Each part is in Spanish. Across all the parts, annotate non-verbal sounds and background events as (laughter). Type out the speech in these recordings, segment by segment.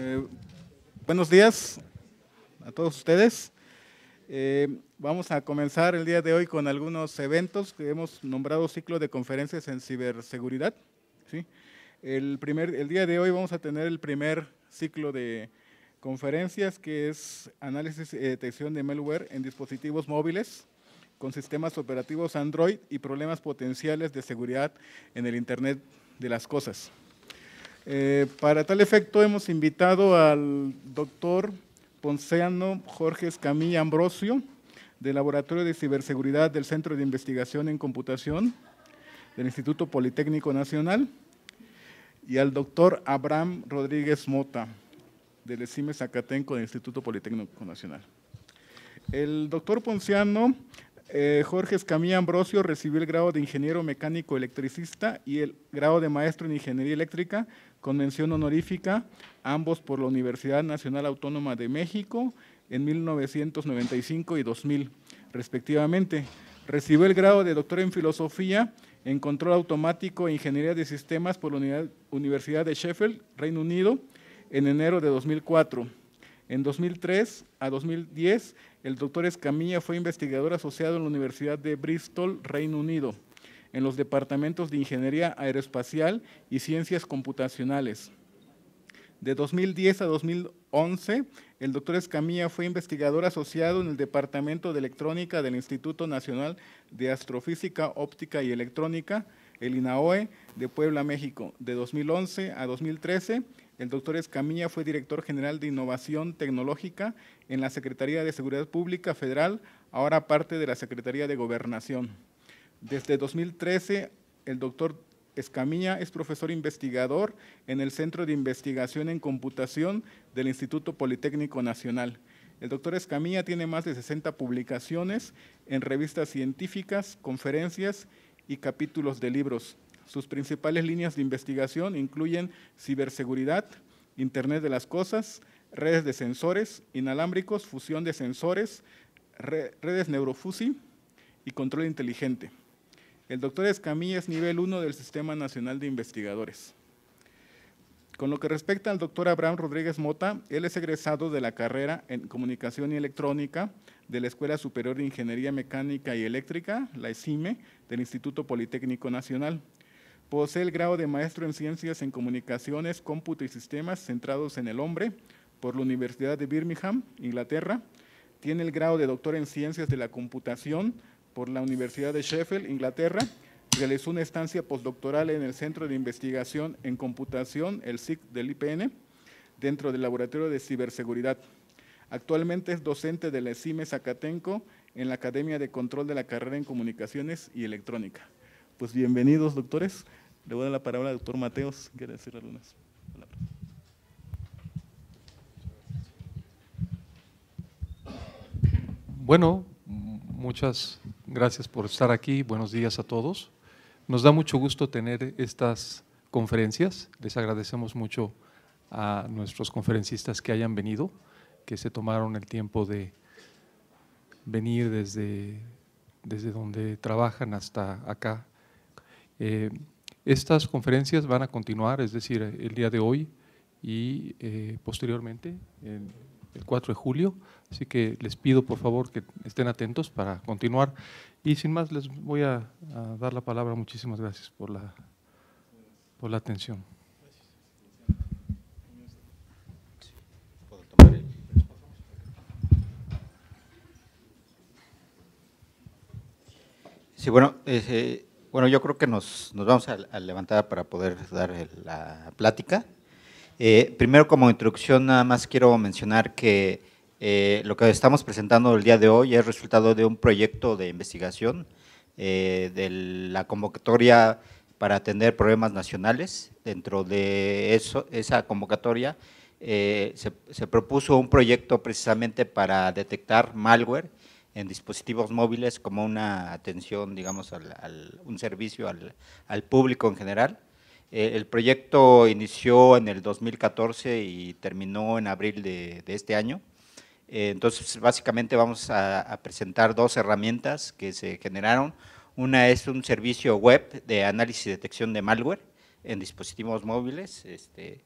Eh, buenos días a todos ustedes. Eh, vamos a comenzar el día de hoy con algunos eventos que hemos nombrado ciclo de conferencias en ciberseguridad. ¿sí? el día de hoy vamos a tener el primer ciclo de conferencias que es análisis y detección de malware en dispositivos móviles con sistemas operativos Android y problemas potenciales de seguridad en el Internet de las Cosas. Eh, para tal efecto hemos invitado al doctor Ponceano Jorge Escamilla Ambrosio, del Laboratorio de Ciberseguridad del Centro de Investigación en Computación del Instituto Politécnico Nacional, y al doctor Abraham Rodríguez Mota, del ECIME Zacatenco del Instituto Politécnico Nacional. El doctor Ponceano eh, Jorge Escamilla Ambrosio recibió el grado de ingeniero mecánico electricista y el grado de maestro en ingeniería eléctrica con mención honorífica, ambos por la Universidad Nacional Autónoma de México en 1995 y 2000, respectivamente. Recibió el grado de doctor en filosofía en control automático e ingeniería de sistemas por la Universidad de Sheffield, Reino Unido, en enero de 2004. En 2003 a 2010 el doctor Escamilla fue investigador asociado en la Universidad de Bristol, Reino Unido, en los departamentos de Ingeniería Aeroespacial y Ciencias Computacionales. De 2010 a 2011, el doctor Escamilla fue investigador asociado en el Departamento de Electrónica del Instituto Nacional de Astrofísica, Óptica y Electrónica, el INAOE, de Puebla, México. De 2011 a 2013, el doctor Escamilla fue director general de Innovación Tecnológica en la Secretaría de Seguridad Pública Federal, ahora parte de la Secretaría de Gobernación. Desde 2013, el doctor Escamilla es profesor investigador en el Centro de Investigación en Computación del Instituto Politécnico Nacional. El doctor Escamilla tiene más de 60 publicaciones en revistas científicas, conferencias y capítulos de libros. Sus principales líneas de investigación incluyen ciberseguridad, Internet de las Cosas, redes de sensores inalámbricos, fusión de sensores, redes neurofusi y control inteligente. El doctor Escamilla es nivel 1 del Sistema Nacional de Investigadores. Con lo que respecta al doctor Abraham Rodríguez Mota, él es egresado de la carrera en Comunicación y Electrónica de la Escuela Superior de Ingeniería Mecánica y Eléctrica, la ESIME, e, del Instituto Politécnico Nacional. Posee el grado de maestro en ciencias en comunicaciones, cómputo y sistemas centrados en el hombre por la Universidad de Birmingham, Inglaterra. Tiene el grado de doctor en ciencias de la computación por la Universidad de Sheffield, Inglaterra. Realizó una estancia postdoctoral en el Centro de Investigación en Computación, el CIC del IPN, dentro del Laboratorio de Ciberseguridad. Actualmente es docente de la Zacatenco en la Academia de Control de la Carrera en Comunicaciones y Electrónica. Pues bienvenidos, doctores. Le voy a dar la palabra al doctor Mateos, quiere decir algunas palabras. Bueno, muchas gracias por estar aquí. Buenos días a todos. Nos da mucho gusto tener estas conferencias. Les agradecemos mucho a nuestros conferencistas que hayan venido, que se tomaron el tiempo de venir desde, desde donde trabajan hasta acá eh, estas conferencias van a continuar, es decir, el día de hoy y eh, posteriormente, el, el 4 de julio, así que les pido por favor que estén atentos para continuar. Y sin más, les voy a, dar la palabra. Muchísimas gracias por la, por la atención. Sí, bueno, eh, eh bueno, yo creo que nos, vamos a, levantar para poder dar la plática. Eh, primero, como introducción, nada más quiero mencionar que eh, lo que estamos presentando el día de hoy es resultado de un proyecto de investigación eh, de la convocatoria para atender problemas nacionales. Dentro de eso, esa convocatoria se, se, propuso un proyecto precisamente para detectar malware en dispositivos móviles como una atención, digamos, al, un servicio al, público en general. Eh, el proyecto inició en el 2014 y terminó en abril de, este año. Eh, entonces, básicamente vamos a, presentar dos herramientas que se generaron. Una es un servicio web de análisis y detección de malware en dispositivos móviles, este,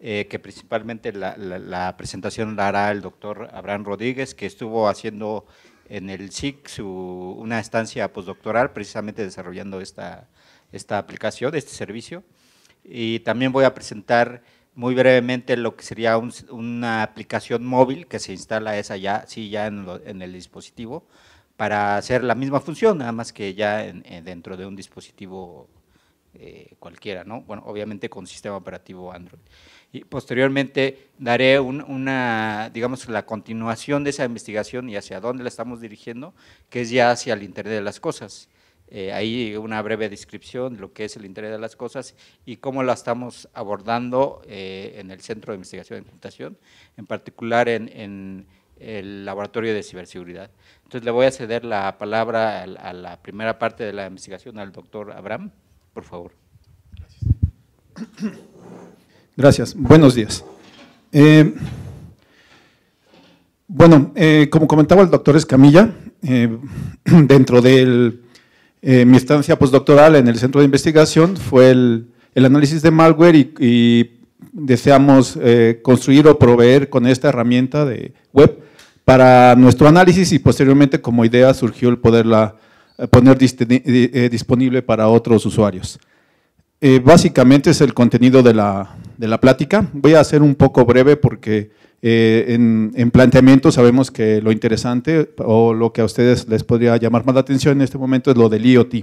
eh, que principalmente la, presentación la hará el doctor Abraham Rodríguez, que estuvo haciendo en el SIC su, una estancia postdoctoral precisamente desarrollando esta, esta aplicación, este servicio. Y también voy a presentar muy brevemente lo que sería una aplicación móvil que se instala esa ya, sí, ya en, en, el dispositivo para hacer la misma función, nada más que ya dentro de un dispositivo eh, cualquiera, ¿no? Bueno, obviamente con sistema operativo Android y posteriormente daré una, digamos, la continuación de esa investigación y hacia dónde la estamos dirigiendo, que es ya hacia el Internet de las Cosas. Eh, ahí una breve descripción de lo que es el Internet de las Cosas y cómo la estamos abordando eh, en el Centro de Investigación de Computación, en particular en, el Laboratorio de Ciberseguridad. Entonces, le voy a ceder la palabra a, la primera parte de la investigación al doctor Abraham, por favor. Gracias. Gracias. Buenos días. Eh, bueno, eh, como comentaba el doctor Escamilla, eh, (clears throat) dentro de mi estancia postdoctoral en el centro de investigación fue el, análisis de malware y, y deseamos construir o proveer con esta herramienta de web para nuestro análisis y posteriormente como idea surgió el poderla poner disponible para otros usuarios. básicamente es el contenido de la, de la plática. Voy a hacer un poco breve porque eh, en, planteamiento sabemos que lo interesante o lo que a ustedes les podría llamar más la atención en este momento es lo del IoT.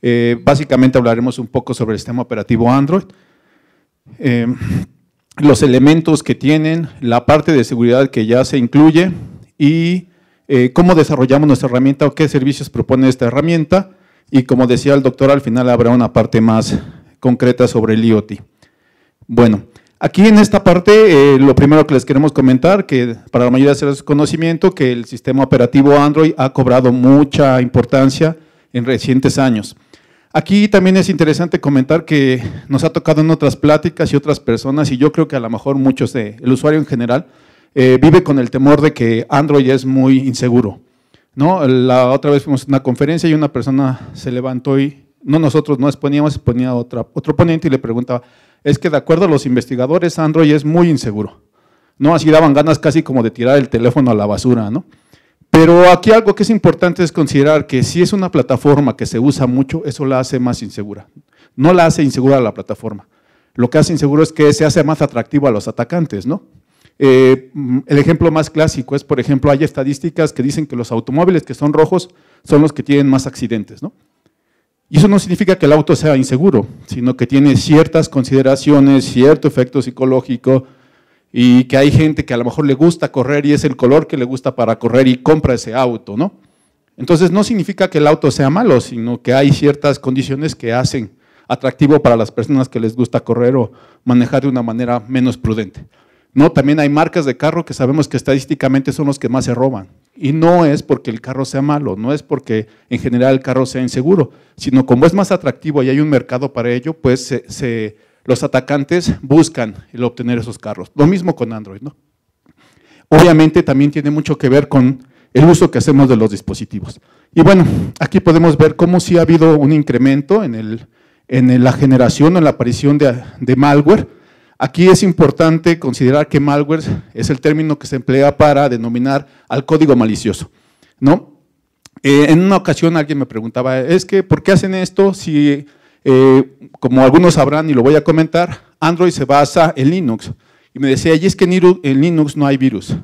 Eh, básicamente hablaremos un poco sobre el sistema operativo Android, eh, los elementos que tienen, la parte de seguridad que ya se incluye y cómo desarrollamos nuestra herramienta o qué servicios propone esta herramienta. Y como decía el doctor, al final habrá una parte más concreta sobre el IoT. Bueno, aquí en esta parte eh, lo primero que les queremos comentar, que para la mayoría de ser conocimiento, que el sistema operativo Android ha cobrado mucha importancia en recientes años. Aquí también es interesante comentar que nos ha tocado en otras pláticas y otras personas, y yo creo que a lo mejor muchos, de, el usuario en general, eh, vive con el temor de que Android es muy inseguro. ¿no? La otra vez fuimos a una conferencia y una persona se levantó y, no nosotros, no exponíamos, exponía otra, otro ponente y le preguntaba, es que de acuerdo a los investigadores, Android es muy inseguro. ¿no? Así daban ganas casi como de tirar el teléfono a la basura, ¿no? Pero aquí algo que es importante es considerar que si es una plataforma que se usa mucho, eso la hace más insegura. No la hace insegura la plataforma. Lo que hace inseguro es que se hace más atractivo a los atacantes, ¿no? Eh, mm, el ejemplo más clásico es, por ejemplo, hay estadísticas que dicen que los automóviles que son rojos son los que tienen más accidentes, ¿no? Y eso no significa que el auto sea inseguro, sino que tiene ciertas consideraciones, cierto efecto psicológico, y que hay gente que a lo mejor le gusta correr y es el color que le gusta para correr y compra ese auto, ¿no? Entonces no significa que el auto sea malo, sino que hay ciertas condiciones que hacen atractivo para las personas que les gusta correr o manejar de una manera menos prudente. No, también hay marcas de carro que sabemos que estadísticamente son los que más se roban. Y no es porque el carro sea malo, no es porque en general el carro sea inseguro, sino como es más atractivo y hay un mercado para ello, pues los atacantes buscan el obtener esos carros. Lo mismo con Android, ¿no? Obviamente también tiene mucho que ver con el uso que hacemos de los dispositivos. Y bueno, aquí podemos ver cómo sí ha habido un incremento en, la generación o en la aparición de malware, Aquí es importante considerar que malware es el término que se emplea para denominar al código malicioso. ¿no? Eh, en una ocasión alguien me preguntaba, es que ¿por qué hacen esto si, eh, como algunos sabrán y lo voy a comentar, Android se basa en Linux? Y me decía, y es que en Linux no hay virus.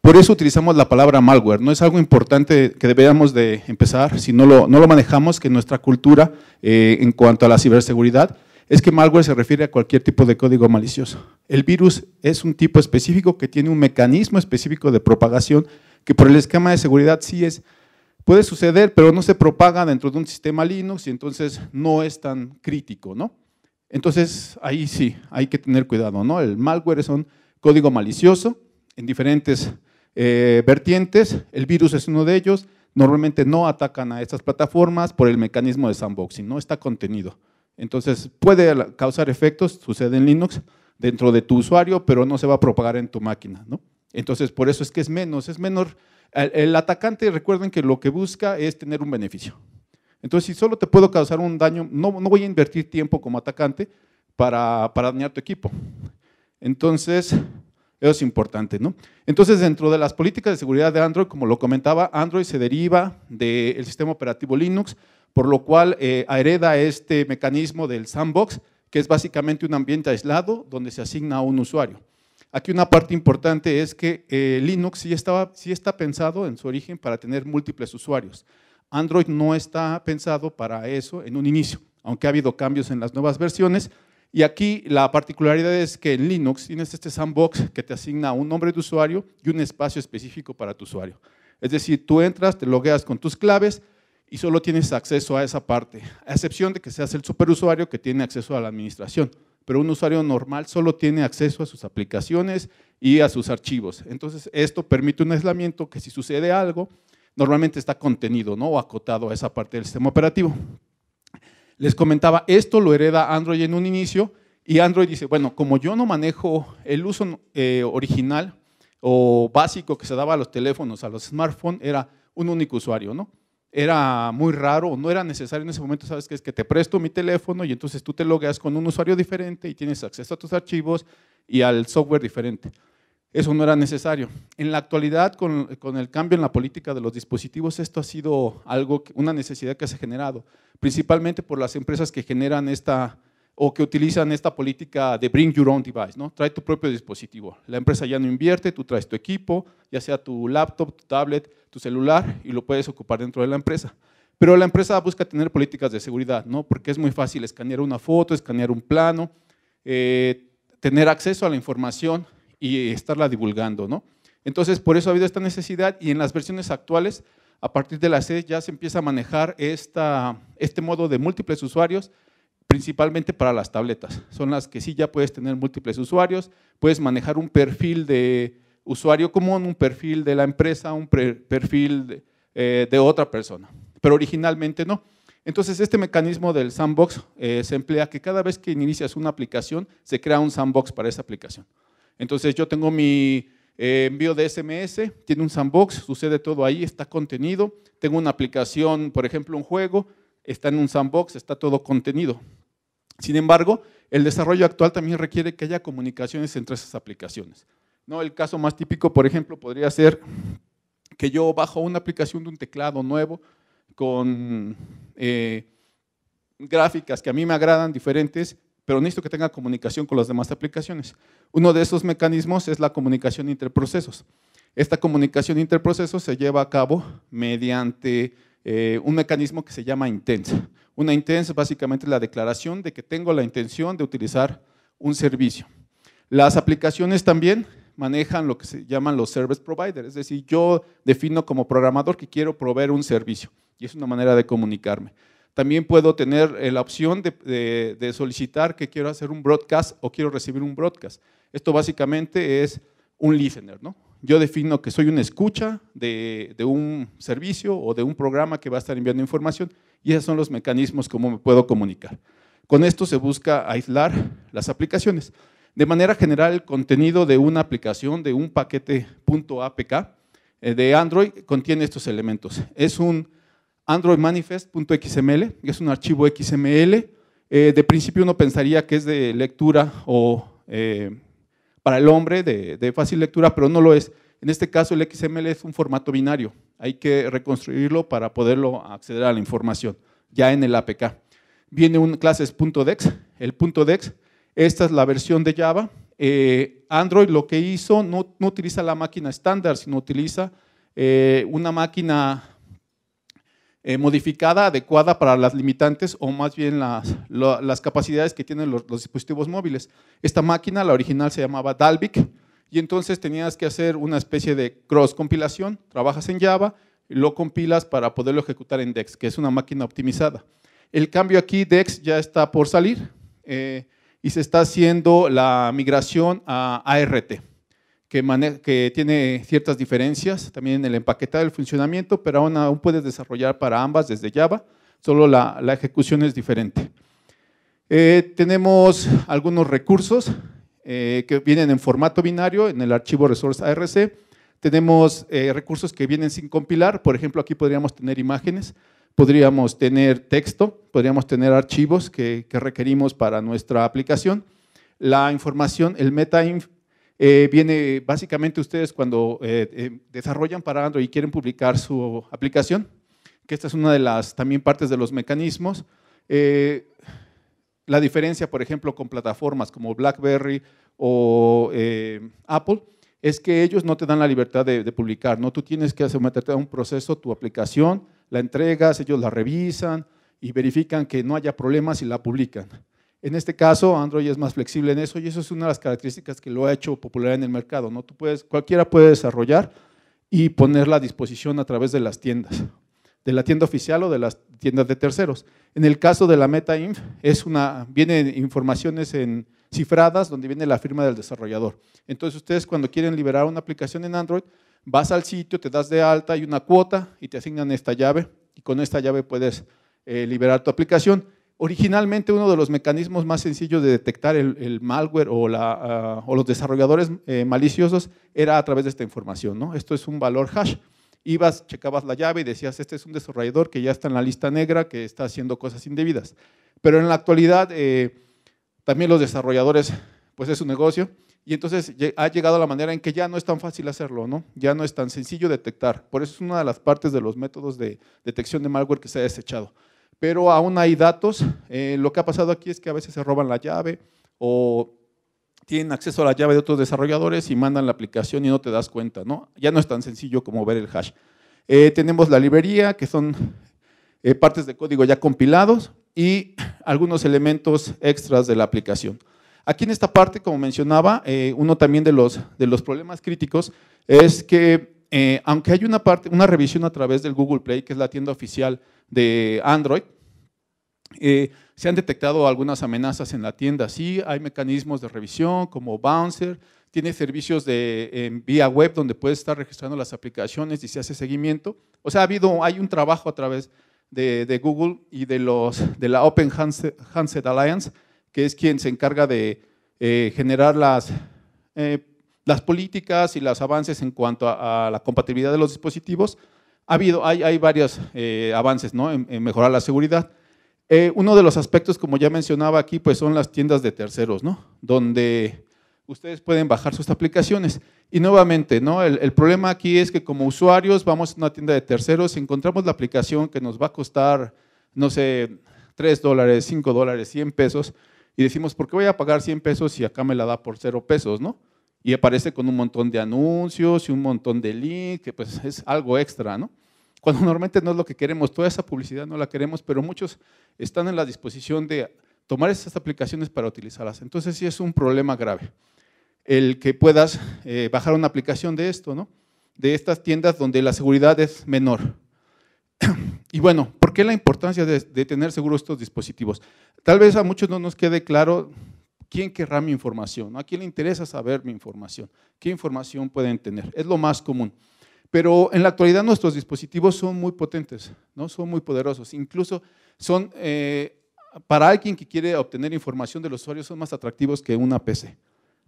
Por eso utilizamos la palabra malware, no es algo importante que deberíamos de empezar, si no lo, no lo manejamos, que nuestra cultura eh, en cuanto a la ciberseguridad es que malware se refiere a cualquier tipo de código malicioso. El virus es un tipo específico que tiene un mecanismo específico de propagación que por el esquema de seguridad sí es, puede suceder, pero no se propaga dentro de un sistema Linux y entonces no es tan crítico, ¿no? Entonces ahí sí, hay que tener cuidado, ¿no? El malware es un código malicioso en diferentes eh, vertientes, el virus es uno de ellos, normalmente no atacan a estas plataformas por el mecanismo de sandboxing, no está contenido. Entonces puede causar efectos, sucede en Linux, dentro de tu usuario, pero no se va a propagar en tu máquina. Entonces por eso es que es menos, es menor. El, atacante, recuerden que lo que busca es tener un beneficio. Entonces si solo te puedo causar un daño, no, voy a invertir tiempo como atacante para, dañar tu equipo. Entonces, eso es importante, Entonces, dentro de las políticas de seguridad de Android, como lo comentaba, Android se deriva del sistema operativo Linux, por lo cual eh, hereda este mecanismo del sandbox, que es básicamente un ambiente aislado donde se asigna a un usuario. Aquí una parte importante es que eh, Linux sí, estaba, sí está pensado en su origen para tener múltiples usuarios. Android no está pensado para eso en un inicio, aunque ha habido cambios en las nuevas versiones. Y aquí la particularidad es que en Linux tienes este sandbox que te asigna un nombre de usuario y un espacio específico para tu usuario. Es decir, tú entras, te logueas con tus claves, y solo tienes acceso a esa parte, a excepción de que seas el superusuario que tiene acceso a la administración. Pero un usuario normal solo tiene acceso a sus aplicaciones y a sus archivos. Entonces, esto permite un aislamiento que si sucede algo, normalmente está contenido ¿no? o acotado a esa parte del sistema operativo. Les comentaba, esto lo hereda Android en un inicio y Android dice, bueno, como yo no manejo el uso eh, original o básico que se daba a los teléfonos, a los smartphones, era un único usuario, ¿no? era muy raro, no era necesario en ese momento, ¿sabes qué? Es que te presto mi teléfono y entonces tú te logueas con un usuario diferente y tienes acceso a tus archivos y al software diferente. Eso no era necesario. En la actualidad, con, el cambio en la política de los dispositivos, esto ha sido algo, una necesidad que se ha generado, principalmente por las empresas que generan esta, o que utilizan esta política de bring your own device, ¿no? Trae tu propio dispositivo. La empresa ya no invierte, tú traes tu equipo, ya sea tu laptop, tu tablet, tu celular y lo puedes ocupar dentro de la empresa. Pero la empresa busca tener políticas de seguridad, ¿no? Porque es muy fácil escanear una foto, escanear un plano, eh, tener acceso a la información y estarla divulgando, ¿no? Entonces, por eso ha habido esta necesidad y en las versiones actuales, a partir de la C ya se empieza a manejar esta, este modo de múltiples usuarios principalmente para las tabletas. Son las que sí ya puedes tener múltiples usuarios, puedes manejar un perfil de usuario común, un perfil de la empresa, un perfil eh, de, otra persona, pero originalmente no. Entonces, este mecanismo del sandbox eh, se emplea que cada vez que inicias una aplicación, se crea un sandbox para esa aplicación. Entonces, yo tengo mi eh, envío de SMS, tiene un sandbox, sucede todo ahí, está contenido. Tengo una aplicación, por ejemplo, un juego, está en un sandbox, está todo contenido. Sin embargo, el desarrollo actual también requiere que haya comunicaciones entre esas aplicaciones. ¿no? El caso más típico, por ejemplo, podría ser que yo bajo una aplicación de un teclado nuevo con eh, gráficas que a mí me agradan diferentes, pero necesito que tenga comunicación con las demás aplicaciones. Uno de esos mecanismos es la comunicación interprocesos. Esta comunicación interprocesos se lleva a cabo mediante eh, un mecanismo que se llama intent. Una intent es básicamente la declaración de que tengo la intención de utilizar un servicio. Las aplicaciones también manejan lo que se llaman los service providers, es decir, yo defino como programador que quiero proveer un servicio y es una manera de comunicarme. También puedo tener eh, la opción de, solicitar que quiero hacer un broadcast o quiero recibir un broadcast. Esto básicamente es un listener, ¿no? yo defino que soy una escucha de, un servicio o de un programa que va a estar enviando información y esos son los mecanismos como me puedo comunicar. Con esto se busca aislar las aplicaciones. De manera general, el contenido de una aplicación, de un paquete .apk eh, de Android, contiene estos elementos. Es un androidmanifest.xml, es un archivo XML. Eh, de principio uno pensaría que es de lectura o eh, para el hombre de, fácil lectura, pero no lo es. En este caso, el XML es un formato binario. Hay que reconstruirlo para poderlo acceder a la información, ya en el APK. Viene un clases.dex. El .dex, esta es la versión de Java. Eh, Android lo que hizo no, utiliza la máquina estándar, sino utiliza eh, una máquina eh, modificada, adecuada para las limitantes o más bien las, capacidades que tienen los, dispositivos móviles. Esta máquina, la original se llamaba Dalvik, y entonces tenías que hacer una especie de cross compilación, trabajas en Java, lo compilas para poderlo ejecutar en DEX, que es una máquina optimizada. El cambio aquí, DEX ya está por salir eh, y se está haciendo la migración a ART que, que tiene ciertas diferencias también en el empaquetado del funcionamiento, pero aún, aún puedes desarrollar para ambas desde Java, solo la, la ejecución es diferente. Eh, tenemos algunos recursos eh, que vienen en formato binario en el archivo resource ARC. Tenemos eh, recursos que vienen sin compilar, por ejemplo, aquí podríamos tener imágenes, podríamos tener texto, podríamos tener archivos que, que requerimos para nuestra aplicación. La información, el meta, eh, viene básicamente ustedes cuando eh, eh, desarrollan para Android y quieren publicar su aplicación, que esta es una de las también partes de los mecanismos. la diferencia, por ejemplo, con plataformas como BlackBerry o Apple, es que ellos no te dan la libertad de, de publicar, ¿no? Tú tienes que someterte a un proceso, tu aplicación, la entregas, ellos la revisan y verifican que no haya problemas y la publican. En este caso, Android es más flexible en eso y eso es una de las características que lo ha hecho popular en el mercado. ¿no? Tú puedes, cualquiera puede desarrollar y ponerla a disposición a través de las tiendas, de la tienda oficial o de las tiendas de terceros. En el caso de la MetaInf, es vienen informaciones en cifradas donde viene la firma del desarrollador. Entonces ustedes cuando quieren liberar una aplicación en Android, vas al sitio, te das de alta, hay una cuota y te asignan esta llave y con esta llave puedes eh, liberar tu aplicación. Originalmente uno de los mecanismos más sencillos de detectar el, malware ah, o, los desarrolladores eh, maliciosos era a través de esta información. ¿no? Esto es un valor hash. Ibas, checabas la llave y decías, este es un desarrollador que ya está en la lista negra, que está haciendo cosas indebidas. Pero en la actualidad eh, también los desarrolladores, pues es un negocio, y entonces ha llegado a la manera en que ya no es tan fácil hacerlo, ¿no? Ya no es tan sencillo detectar. Por eso es una de las partes de los métodos de detección de malware que se ha desechado pero aún hay datos. Eh, lo que ha pasado aquí es que a veces se roban la llave o tienen acceso a la llave de otros desarrolladores y mandan la aplicación y no te das cuenta, ¿no? Ya no es tan sencillo como ver el hash. Eh, tenemos la librería, que son eh, partes de código ya compilados y algunos elementos extras de la aplicación. Aquí en esta parte, como mencionaba, uno también de los, de los problemas críticos es que eh, aunque hay una, parte, una revisión a través del Google Play, que es la tienda oficial de Android, eh, se han detectado algunas amenazas en la tienda. Sí, hay mecanismos de revisión como Bouncer, tiene servicios de vía web donde puedes estar registrando las aplicaciones y se hace seguimiento. O sea, ha habido, hay un trabajo a través de, Google y de, la Open Handset, Alliance, que es quien se encarga de eh, generar las las políticas y los avances en cuanto a, la compatibilidad de los dispositivos, ha habido, hay, hay varios eh, avances en, mejorar la seguridad. Eh, uno de los aspectos, como ya mencionaba aquí, pues son las tiendas de terceros, ¿no? donde ustedes pueden bajar sus aplicaciones. Y nuevamente, ¿no? El, problema aquí es que como usuarios vamos a una tienda de terceros, encontramos la aplicación que nos va a costar, no sé, 3 dólares, 5 dólares, 100 pesos, y decimos, ¿por qué voy a pagar 100 pesos si acá me la da por 0 pesos? ¿no? y aparece con un montón de anuncios y un montón de links, que pues es algo extra, ¿no? Cuando normalmente no es lo que queremos, toda esa publicidad no la queremos, pero muchos están en la disposición de tomar esas aplicaciones para utilizarlas. Entonces sí es un problema grave el que puedas eh, bajar una aplicación de esto, ¿no? De estas tiendas donde la seguridad es menor. (clears throat) y bueno, ¿por qué la importancia de, de tener seguros estos dispositivos? Tal vez a muchos no nos quede claro ¿Quién querrá mi información? ¿A quién le interesa saber mi información? ¿Qué información pueden tener? Es lo más común. Pero en la actualidad nuestros dispositivos son muy potentes, ¿no? son muy poderosos. Incluso son, eh, para alguien que quiere obtener información del usuarios son más atractivos que una PC.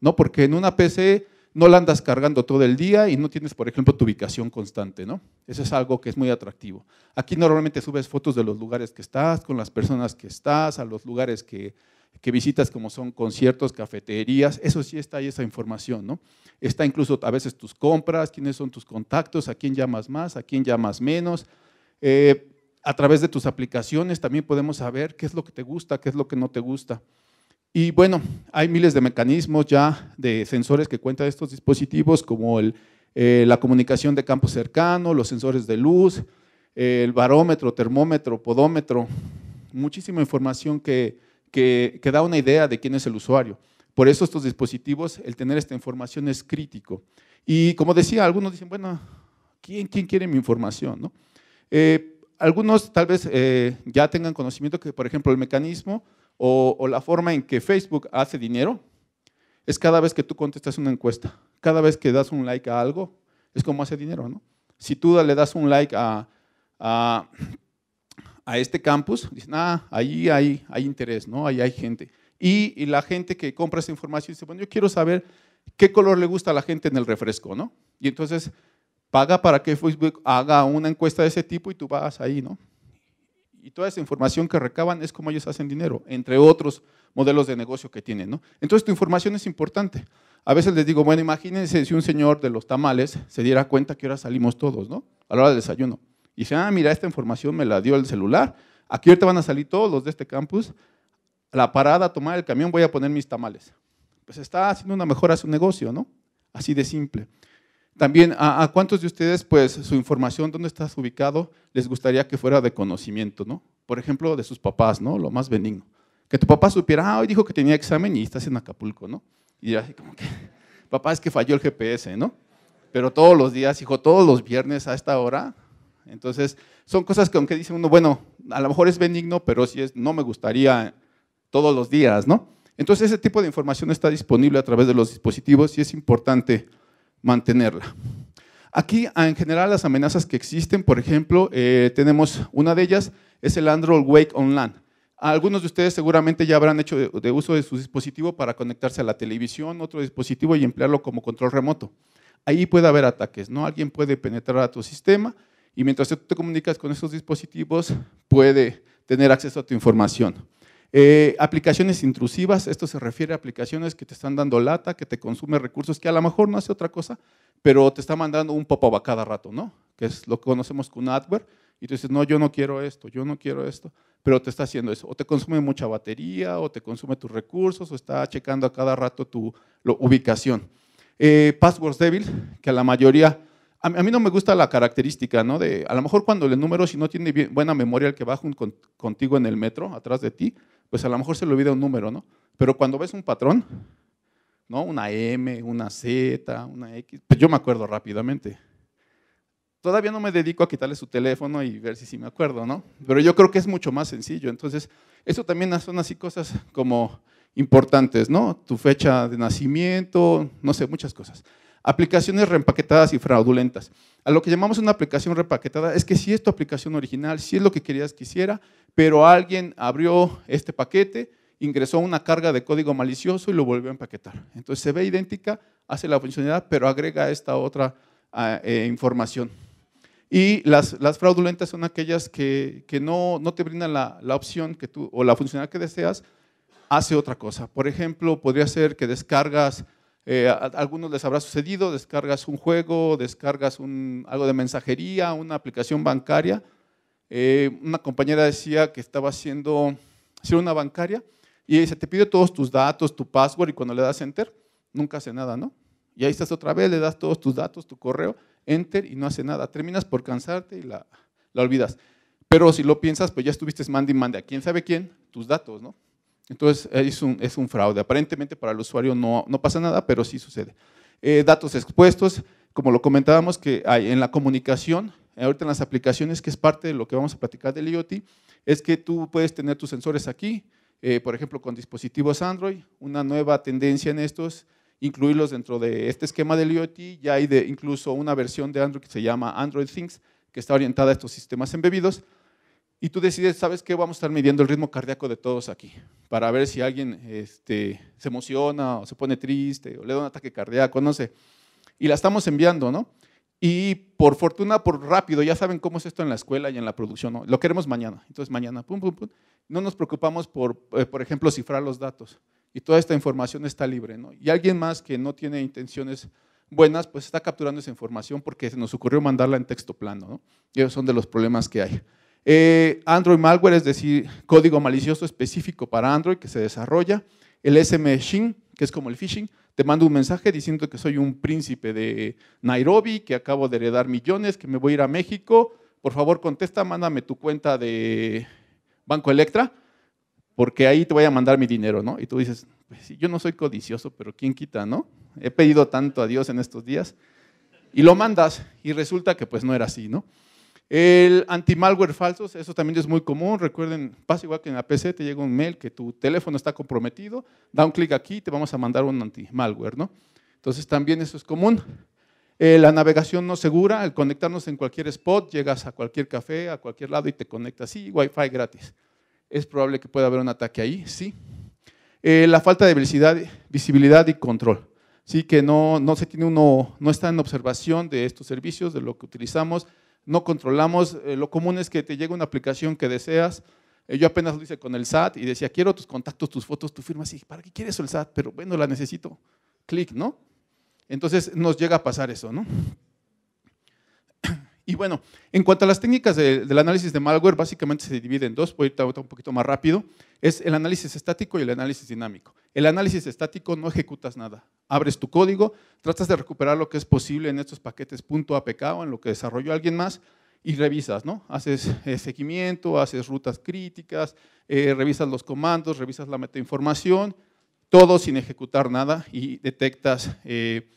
¿no? Porque en una PC no la andas cargando todo el día y no tienes, por ejemplo, tu ubicación constante, ¿no? Eso es algo que es muy atractivo. Aquí normalmente subes fotos de los lugares que estás, con las personas que estás, a los lugares que, que visitas como son conciertos, cafeterías, eso sí está ahí esa información, ¿no? Está incluso a veces tus compras, quiénes son tus contactos, a quién llamas más, a quién llamas menos. Eh, a través de tus aplicaciones también podemos saber qué es lo que te gusta, qué es lo que no te gusta. Y bueno, hay miles de mecanismos ya de sensores que cuentan estos dispositivos, como el, eh, la comunicación de campo cercano, los sensores de luz, el barómetro, termómetro, podómetro, muchísima información que, que, da una idea de quién es el usuario. Por eso estos dispositivos, el tener esta información es crítico. Y como decía, algunos dicen, bueno, ¿quién, quiere mi información? Eh, algunos tal vez eh, ya tengan conocimiento que, por ejemplo, el mecanismo o, la forma en que Facebook hace dinero es cada vez que tú contestas una encuesta, cada vez que das un like a algo, es como hace dinero, ¿no? Si tú le das un like a a este campus, dicen, ah, ahí hay, hay interés, ¿no? Ahí hay gente. Y, la gente que compra esa información dice, bueno, yo quiero saber qué color le gusta a la gente en el refresco, ¿no? Y entonces paga para que Facebook haga una encuesta de ese tipo y tú vas ahí, ¿no? Y toda esa información que recaban es como ellos hacen dinero, entre otros modelos de negocio que tienen, ¿no? Entonces tu información es importante. A veces les digo, bueno, imagínense si un señor de los tamales se diera cuenta que ahora salimos todos, ¿no? A la hora del desayuno y dice, ah, mira, esta información me la dio el celular, aquí ahorita van a salir todos los de este campus, la parada a tomar el camión voy a poner mis tamales. Pues está haciendo una mejora a su negocio, ¿no? Así de simple. También, ¿a, cuántos de ustedes, pues, su información, dónde estás ubicado, les gustaría que fuera de conocimiento, ¿no? Por ejemplo, de sus papás, ¿no? Lo más benigno. Que tu papá supiera, ah, hoy dijo que tenía examen y estás en Acapulco, ¿no? Y así como que, papá, es que falló el GPS, ¿no? Pero todos los días, hijo, todos los viernes a esta hora entonces, son cosas que aunque dice uno, bueno, a lo mejor es benigno, pero si es, no me gustaría todos los días, ¿no? Entonces, ese tipo de información está disponible a través de los dispositivos y es importante mantenerla. Aquí, en general, las amenazas que existen, por ejemplo, eh, tenemos una de ellas, es el Android Wake Online. Algunos de ustedes seguramente ya habrán hecho de uso de su dispositivo para conectarse a la televisión, otro dispositivo y emplearlo como control remoto. Ahí puede haber ataques, ¿no? Alguien puede penetrar a tu sistema y mientras tú te comunicas con esos dispositivos, puede tener acceso a tu información. Eh, aplicaciones intrusivas, esto se refiere a aplicaciones que te están dando lata, que te consume recursos, que a lo mejor no hace otra cosa, pero te está mandando un pop-up a cada rato, ¿no? Que es lo que conocemos con adware, y tú dices, no, yo no quiero esto, yo no quiero esto, pero te está haciendo eso. O te consume mucha batería, o te consume tus recursos, o está checando a cada rato tu ubicación. Eh, passwords débil, que a la mayoría a, mí no me gusta la característica, ¿no? De, a lo mejor cuando el número, si no tiene buena memoria el que va contigo en el metro, atrás de ti, pues a lo mejor se le olvida un número, ¿no? Pero cuando ves un patrón, ¿no? Una M, una Z, una X, pues yo me acuerdo rápidamente. Todavía no me dedico a quitarle su teléfono y ver si sí me acuerdo, ¿no? Pero yo creo que es mucho más sencillo. Entonces, eso también son así cosas como importantes, ¿no? Tu fecha de nacimiento, no sé, muchas cosas. Aplicaciones reempaquetadas y fraudulentas. A lo que llamamos una aplicación reempaquetada es que si es tu aplicación original, si es lo que querías que hiciera, pero alguien abrió este paquete, ingresó una carga de código malicioso y lo volvió a empaquetar. Entonces se ve idéntica, hace la funcionalidad, pero agrega esta otra ah, eh, información. Y las, fraudulentas son aquellas que, no, no, te brindan la, opción que tú, o la funcionalidad que deseas, hace otra cosa. Por ejemplo, podría ser que descargas eh, a, algunos les habrá sucedido, descargas un juego, descargas un, algo de mensajería, una aplicación bancaria. Eh, una compañera decía que estaba haciendo, una bancaria y se te pide todos tus datos, tu password y cuando le das enter, nunca hace nada, ¿no? Y ahí estás otra vez, le das todos tus datos, tu correo, enter y no hace nada. Terminas por cansarte y la, la olvidas. Pero si lo piensas, pues ya estuviste mande y mande a quién sabe quién tus datos, ¿no? Entonces eh, es un, fraude. Aparentemente para el usuario no, pasa nada, pero sí sucede. Eh, datos expuestos, como lo comentábamos, que hay en la comunicación, eh, ahorita en las aplicaciones, que es parte de lo que vamos a platicar del IoT, es que tú puedes tener tus sensores aquí, por ejemplo, con dispositivos Android, una nueva tendencia en estos, incluirlos dentro de este esquema del IoT, ya hay incluso una versión de Android que se llama Android Things, que está orientada a estos sistemas embebidos, y tú decides, ¿sabes qué? Vamos a estar midiendo el ritmo cardíaco de todos aquí, para ver si alguien este, se emociona o se pone triste o le da un ataque cardíaco, no sé. Y la estamos enviando, ¿no? Y por fortuna, por rápido, ya saben cómo es esto en la escuela y en la producción, ¿no? Lo queremos mañana. Entonces mañana, pum, pum, pum. No nos preocupamos por, eh, por ejemplo, cifrar los datos. Y toda esta información está libre, ¿no? Y alguien más que no tiene intenciones buenas, pues está capturando esa información porque se nos ocurrió mandarla en texto plano, ¿no? Y esos son de los problemas que hay. Eh, Android malware, es decir, código malicioso específico para Android que se desarrolla. El smshing, que es como el phishing, te mando un mensaje diciendo que soy un príncipe de Nairobi, que acabo de heredar millones, que me voy a ir a México. Por favor, contesta, mándame tu cuenta de Banco Electra, porque ahí te voy a mandar mi dinero, ¿no? Y tú dices, pues, yo no soy codicioso, pero ¿quién quita, no? He pedido tanto a Dios en estos días. Y lo mandas y resulta que pues no era así, ¿no? El anti-malware falsos, eso también es muy común. Recuerden, pasa igual que en la PC, te llega un mail que tu teléfono está comprometido, da un clic aquí y te vamos a mandar un anti-malware, ¿no? Entonces también eso es común. Eh, la navegación no segura, al conectarnos en cualquier spot, llegas a cualquier café, a cualquier lado y te conectas, sí, Wi-Fi gratis. Es probable que pueda haber un ataque ahí, sí. Eh, la falta de visibilidad, visibilidad y control. Sí, que no, no se tiene uno, no está en observación de estos servicios, de lo que utilizamos, no controlamos. Eh, lo común es que te llega una aplicación que deseas. Eh, yo apenas lo hice con el SAT y decía, quiero tus contactos, tus fotos, tu firma. Sí, ¿para qué quieres el SAT? Pero bueno, la necesito. Clic, ¿no? Entonces nos llega a pasar eso, ¿no? Y bueno, en cuanto a las técnicas del análisis de malware, básicamente se divide en dos, voy a ir un poquito más rápido, es el análisis estático y el análisis dinámico. El análisis estático no ejecutas nada, abres tu código, tratas de recuperar lo que es posible en estos paquetes .apk o en lo que desarrolló alguien más, y revisas, ¿no? Haces eh, seguimiento, haces rutas críticas, eh, revisas los comandos, revisas la metainformación, todo sin ejecutar nada y detectas eh,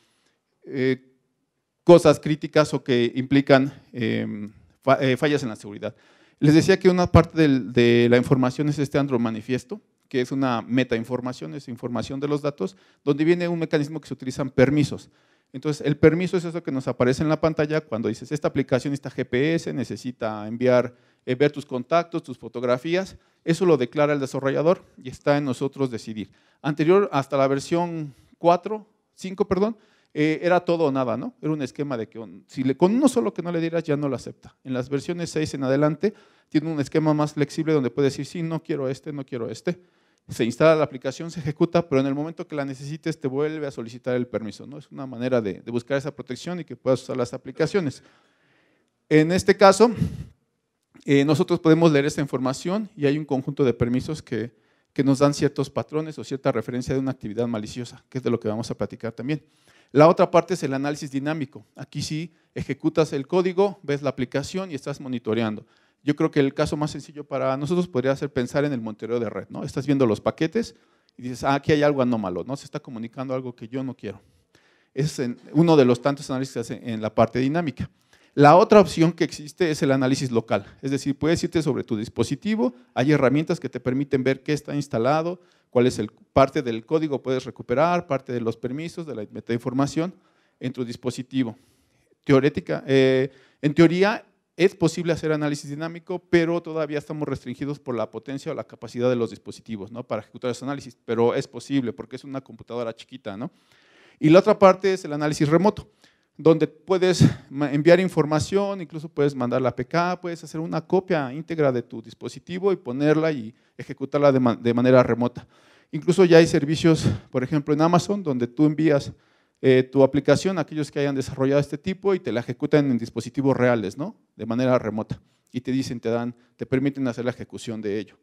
cosas críticas o que implican em, eh, fallas en la seguridad. Les decía que una parte de la información es este Android manifiesto, que es una meta-información, es información de los datos, donde viene un mecanismo que se utilizan permisos. Entonces, el permiso es eso que nos aparece en la pantalla cuando dices, esta aplicación está GPS, necesita enviar, eh, ver tus contactos, tus fotografías. Eso lo declara el desarrollador y está en nosotros decidir. Anterior, hasta la versión 4, 5, perdón, eh, era todo o nada, ¿no? Era un esquema de que con uno solo que no le dieras ya no lo acepta. En las versiones 6 en adelante tiene un esquema más flexible donde puede decir, sí, no quiero este, no quiero este. Se instala la aplicación, se ejecuta, pero en el momento que la necesites te vuelve a solicitar el permiso, ¿no? Es una manera de, buscar esa protección y que puedas usar las aplicaciones. En este caso, eh, nosotros podemos leer esta información y hay un conjunto de permisos que, que nos dan ciertos patrones o cierta referencia de una actividad maliciosa, que es de lo que vamos a platicar también. La otra parte es el análisis dinámico. Aquí sí ejecutas el código, ves la aplicación y estás monitoreando. Yo creo que el caso más sencillo para nosotros podría ser pensar en el monitoreo de red. ¿no? Estás viendo los paquetes y dices, ah, aquí hay algo anómalo, ¿no? se está comunicando algo que yo no quiero. Es uno de los tantos análisis en la parte dinámica. La otra opción que existe es el análisis local, es decir, puedes irte sobre tu dispositivo, hay herramientas que te permiten ver qué está instalado, cuál es el, parte del código puedes recuperar, parte de los permisos, de la metainformación en tu dispositivo. Teorética, eh, en teoría es posible hacer análisis dinámico, pero todavía estamos restringidos por la potencia o la capacidad de los dispositivos ¿no? para ejecutar ese análisis, pero es posible porque es una computadora chiquita. ¿no? Y la otra parte es el análisis remoto donde puedes enviar información, incluso puedes mandar la PK, puedes hacer una copia íntegra de tu dispositivo y ponerla y ejecutarla de, manera remota. Incluso ya hay servicios, por ejemplo, en Amazon, donde tú envías eh, tu aplicación a aquellos que hayan desarrollado este tipo y te la ejecutan en dispositivos reales, ¿no? De manera remota. Y te dicen, te dan, te permiten hacer la ejecución de ello.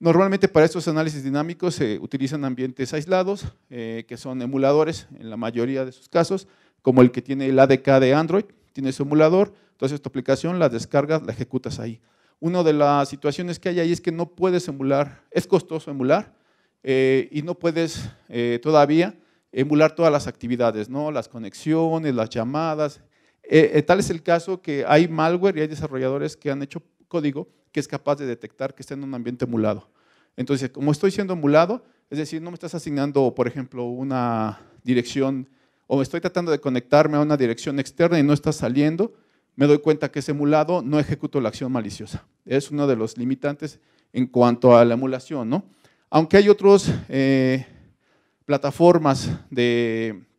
Normalmente para estos análisis dinámicos se utilizan ambientes aislados, eh, que son emuladores en la mayoría de sus casos, como el que tiene el ADK de Android, tiene su emulador, entonces tu aplicación la descargas, la ejecutas ahí. Una de las situaciones que hay ahí es que no puedes emular, es costoso emular eh, y no puedes eh, todavía emular todas las actividades, ¿no? las conexiones, las llamadas. Eh, tal es el caso que hay malware y hay desarrolladores que han hecho código que es capaz de detectar que está en un ambiente emulado. Entonces, como estoy siendo emulado, es decir, no me estás asignando, por ejemplo, una dirección o estoy tratando de conectarme a una dirección externa y no está saliendo, me doy cuenta que es emulado, no ejecuto la acción maliciosa. Es uno de los limitantes en cuanto a la emulación, ¿no? Aunque hay otras eh, plataformas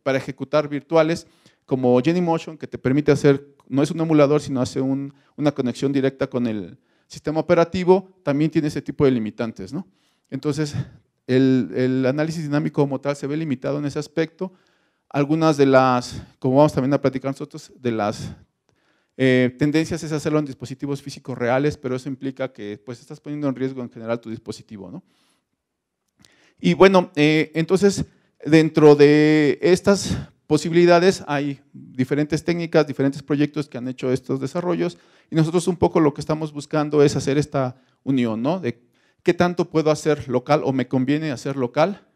para ejecutar virtuales, como Genymotion, que te permite hacer, no es un emulador, sino hace una conexión directa con el sistema operativo, también tiene ese tipo de limitantes, Entonces, el, el análisis dinámico como tal se ve limitado en ese aspecto, algunas de las, como vamos también a platicar nosotros, de las eh, tendencias es hacerlo en dispositivos físicos reales, pero eso implica que pues, estás poniendo en riesgo en general tu dispositivo, Y bueno, eh, entonces dentro de estas posibilidades hay diferentes técnicas, diferentes proyectos que han hecho estos desarrollos y nosotros un poco lo que estamos buscando es hacer esta unión, ¿no? De qué tanto puedo hacer local o me conviene hacer local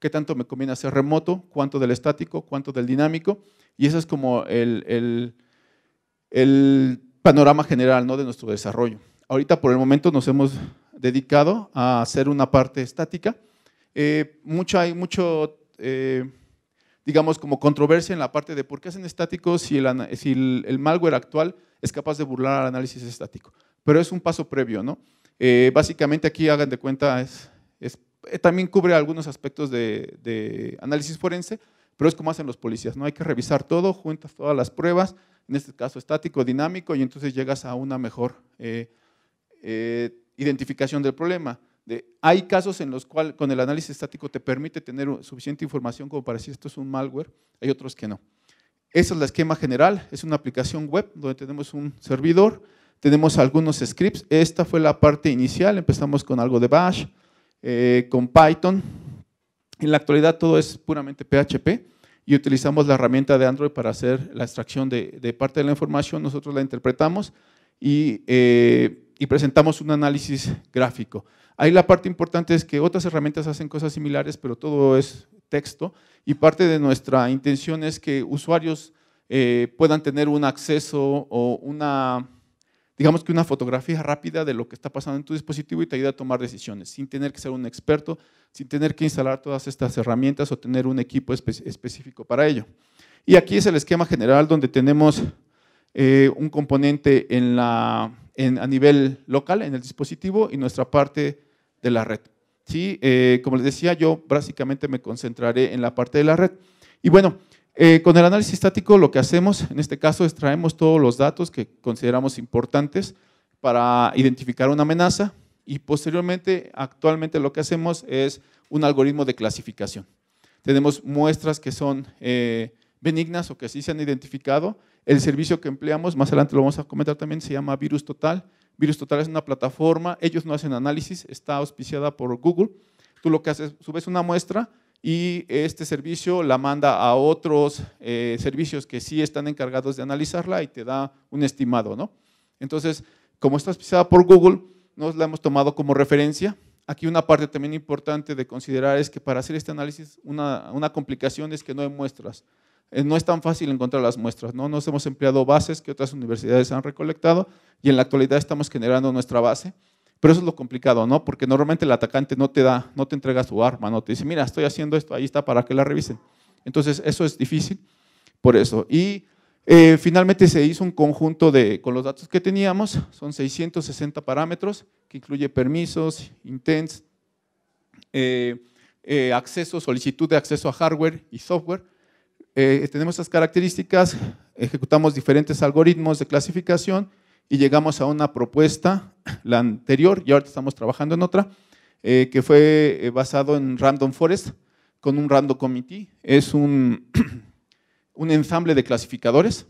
qué tanto me conviene hacer remoto, cuánto del estático, cuánto del dinámico, y ese es como el, panorama general ¿no? de nuestro desarrollo. Ahorita por el momento nos hemos dedicado a hacer una parte estática. Eh, mucho, hay mucho, eh, digamos, como controversia en la parte de por qué hacen estáticos si, el, malware actual es capaz de burlar al análisis estático. Pero es un paso previo, ¿no? Eh, básicamente aquí hagan de cuenta es eh, también cubre algunos aspectos de, análisis forense, pero es como hacen los policías, ¿no? Hay que revisar todo, juntas todas las pruebas, en este caso estático, dinámico, y entonces llegas a una mejor eh, eh, identificación del problema. hay casos en los cuales con el análisis estático te permite tener suficiente información como para decir esto es un malware, hay otros que no. Ese es el esquema general, es una aplicación web donde tenemos un servidor, tenemos algunos scripts, esta fue la parte inicial, empezamos con algo de bash, eh, con Python. En la actualidad todo es puramente PHP y utilizamos la herramienta de Android para hacer la extracción de, parte de la información. Nosotros la interpretamos eh, y, presentamos un análisis gráfico. Ahí la parte importante es que otras herramientas hacen cosas similares, pero todo es texto y parte de nuestra intención es que usuarios eh, puedan tener un acceso o una digamos que una fotografía rápida de lo que está pasando en tu dispositivo y te ayuda a tomar decisiones, sin tener que ser un experto, sin tener que instalar todas estas herramientas o tener un equipo específico para ello. Y aquí es el esquema general donde tenemos eh, un componente a nivel local en el dispositivo y nuestra parte de la red. Eh, como les decía, yo básicamente me concentraré en la parte de la red. Y bueno, eh, con el análisis estático lo que hacemos en este caso extraemos todos los datos que consideramos importantes para identificar una amenaza y posteriormente actualmente lo que hacemos es un algoritmo de clasificación. Tenemos muestras que son eh, benignas o que sí se han identificado. El servicio que empleamos, más adelante lo vamos a comentar también, se llama Virus Total. Virus Total es una plataforma, ellos no hacen análisis, está auspiciada por Google. Tú lo que haces, subes una muestra, y este servicio la manda a otros eh, servicios que sí están encargados de analizarla y te da un estimado, ¿no? Entonces, como está especializada por Google, nos la hemos tomado como referencia. Aquí una parte también importante de considerar es que para hacer este análisis una, complicación es que no hay muestras. Eh, no es tan fácil encontrar las muestras, ¿no? Nos hemos empleado bases que otras universidades han recolectado y en la actualidad estamos generando nuestra base pero eso es lo complicado, ¿no? Porque normalmente el atacante no te da, no te entrega su arma, no te dice, mira, estoy haciendo esto, ahí está para que la revisen. Entonces, eso es difícil por eso. Y eh, finalmente se hizo un conjunto de, con los datos que teníamos, son 660 parámetros, que incluye permisos, intents, eh, eh, acceso, solicitud de acceso a hardware y software. tenemos estas características, ejecutamos diferentes algoritmos de clasificación y llegamos a una propuesta la anterior, y ahora estamos trabajando en otra, eh, que fue eh, basado en Random Forest con un Random Committee. Es un, (clears throat) un ensamble de clasificadores.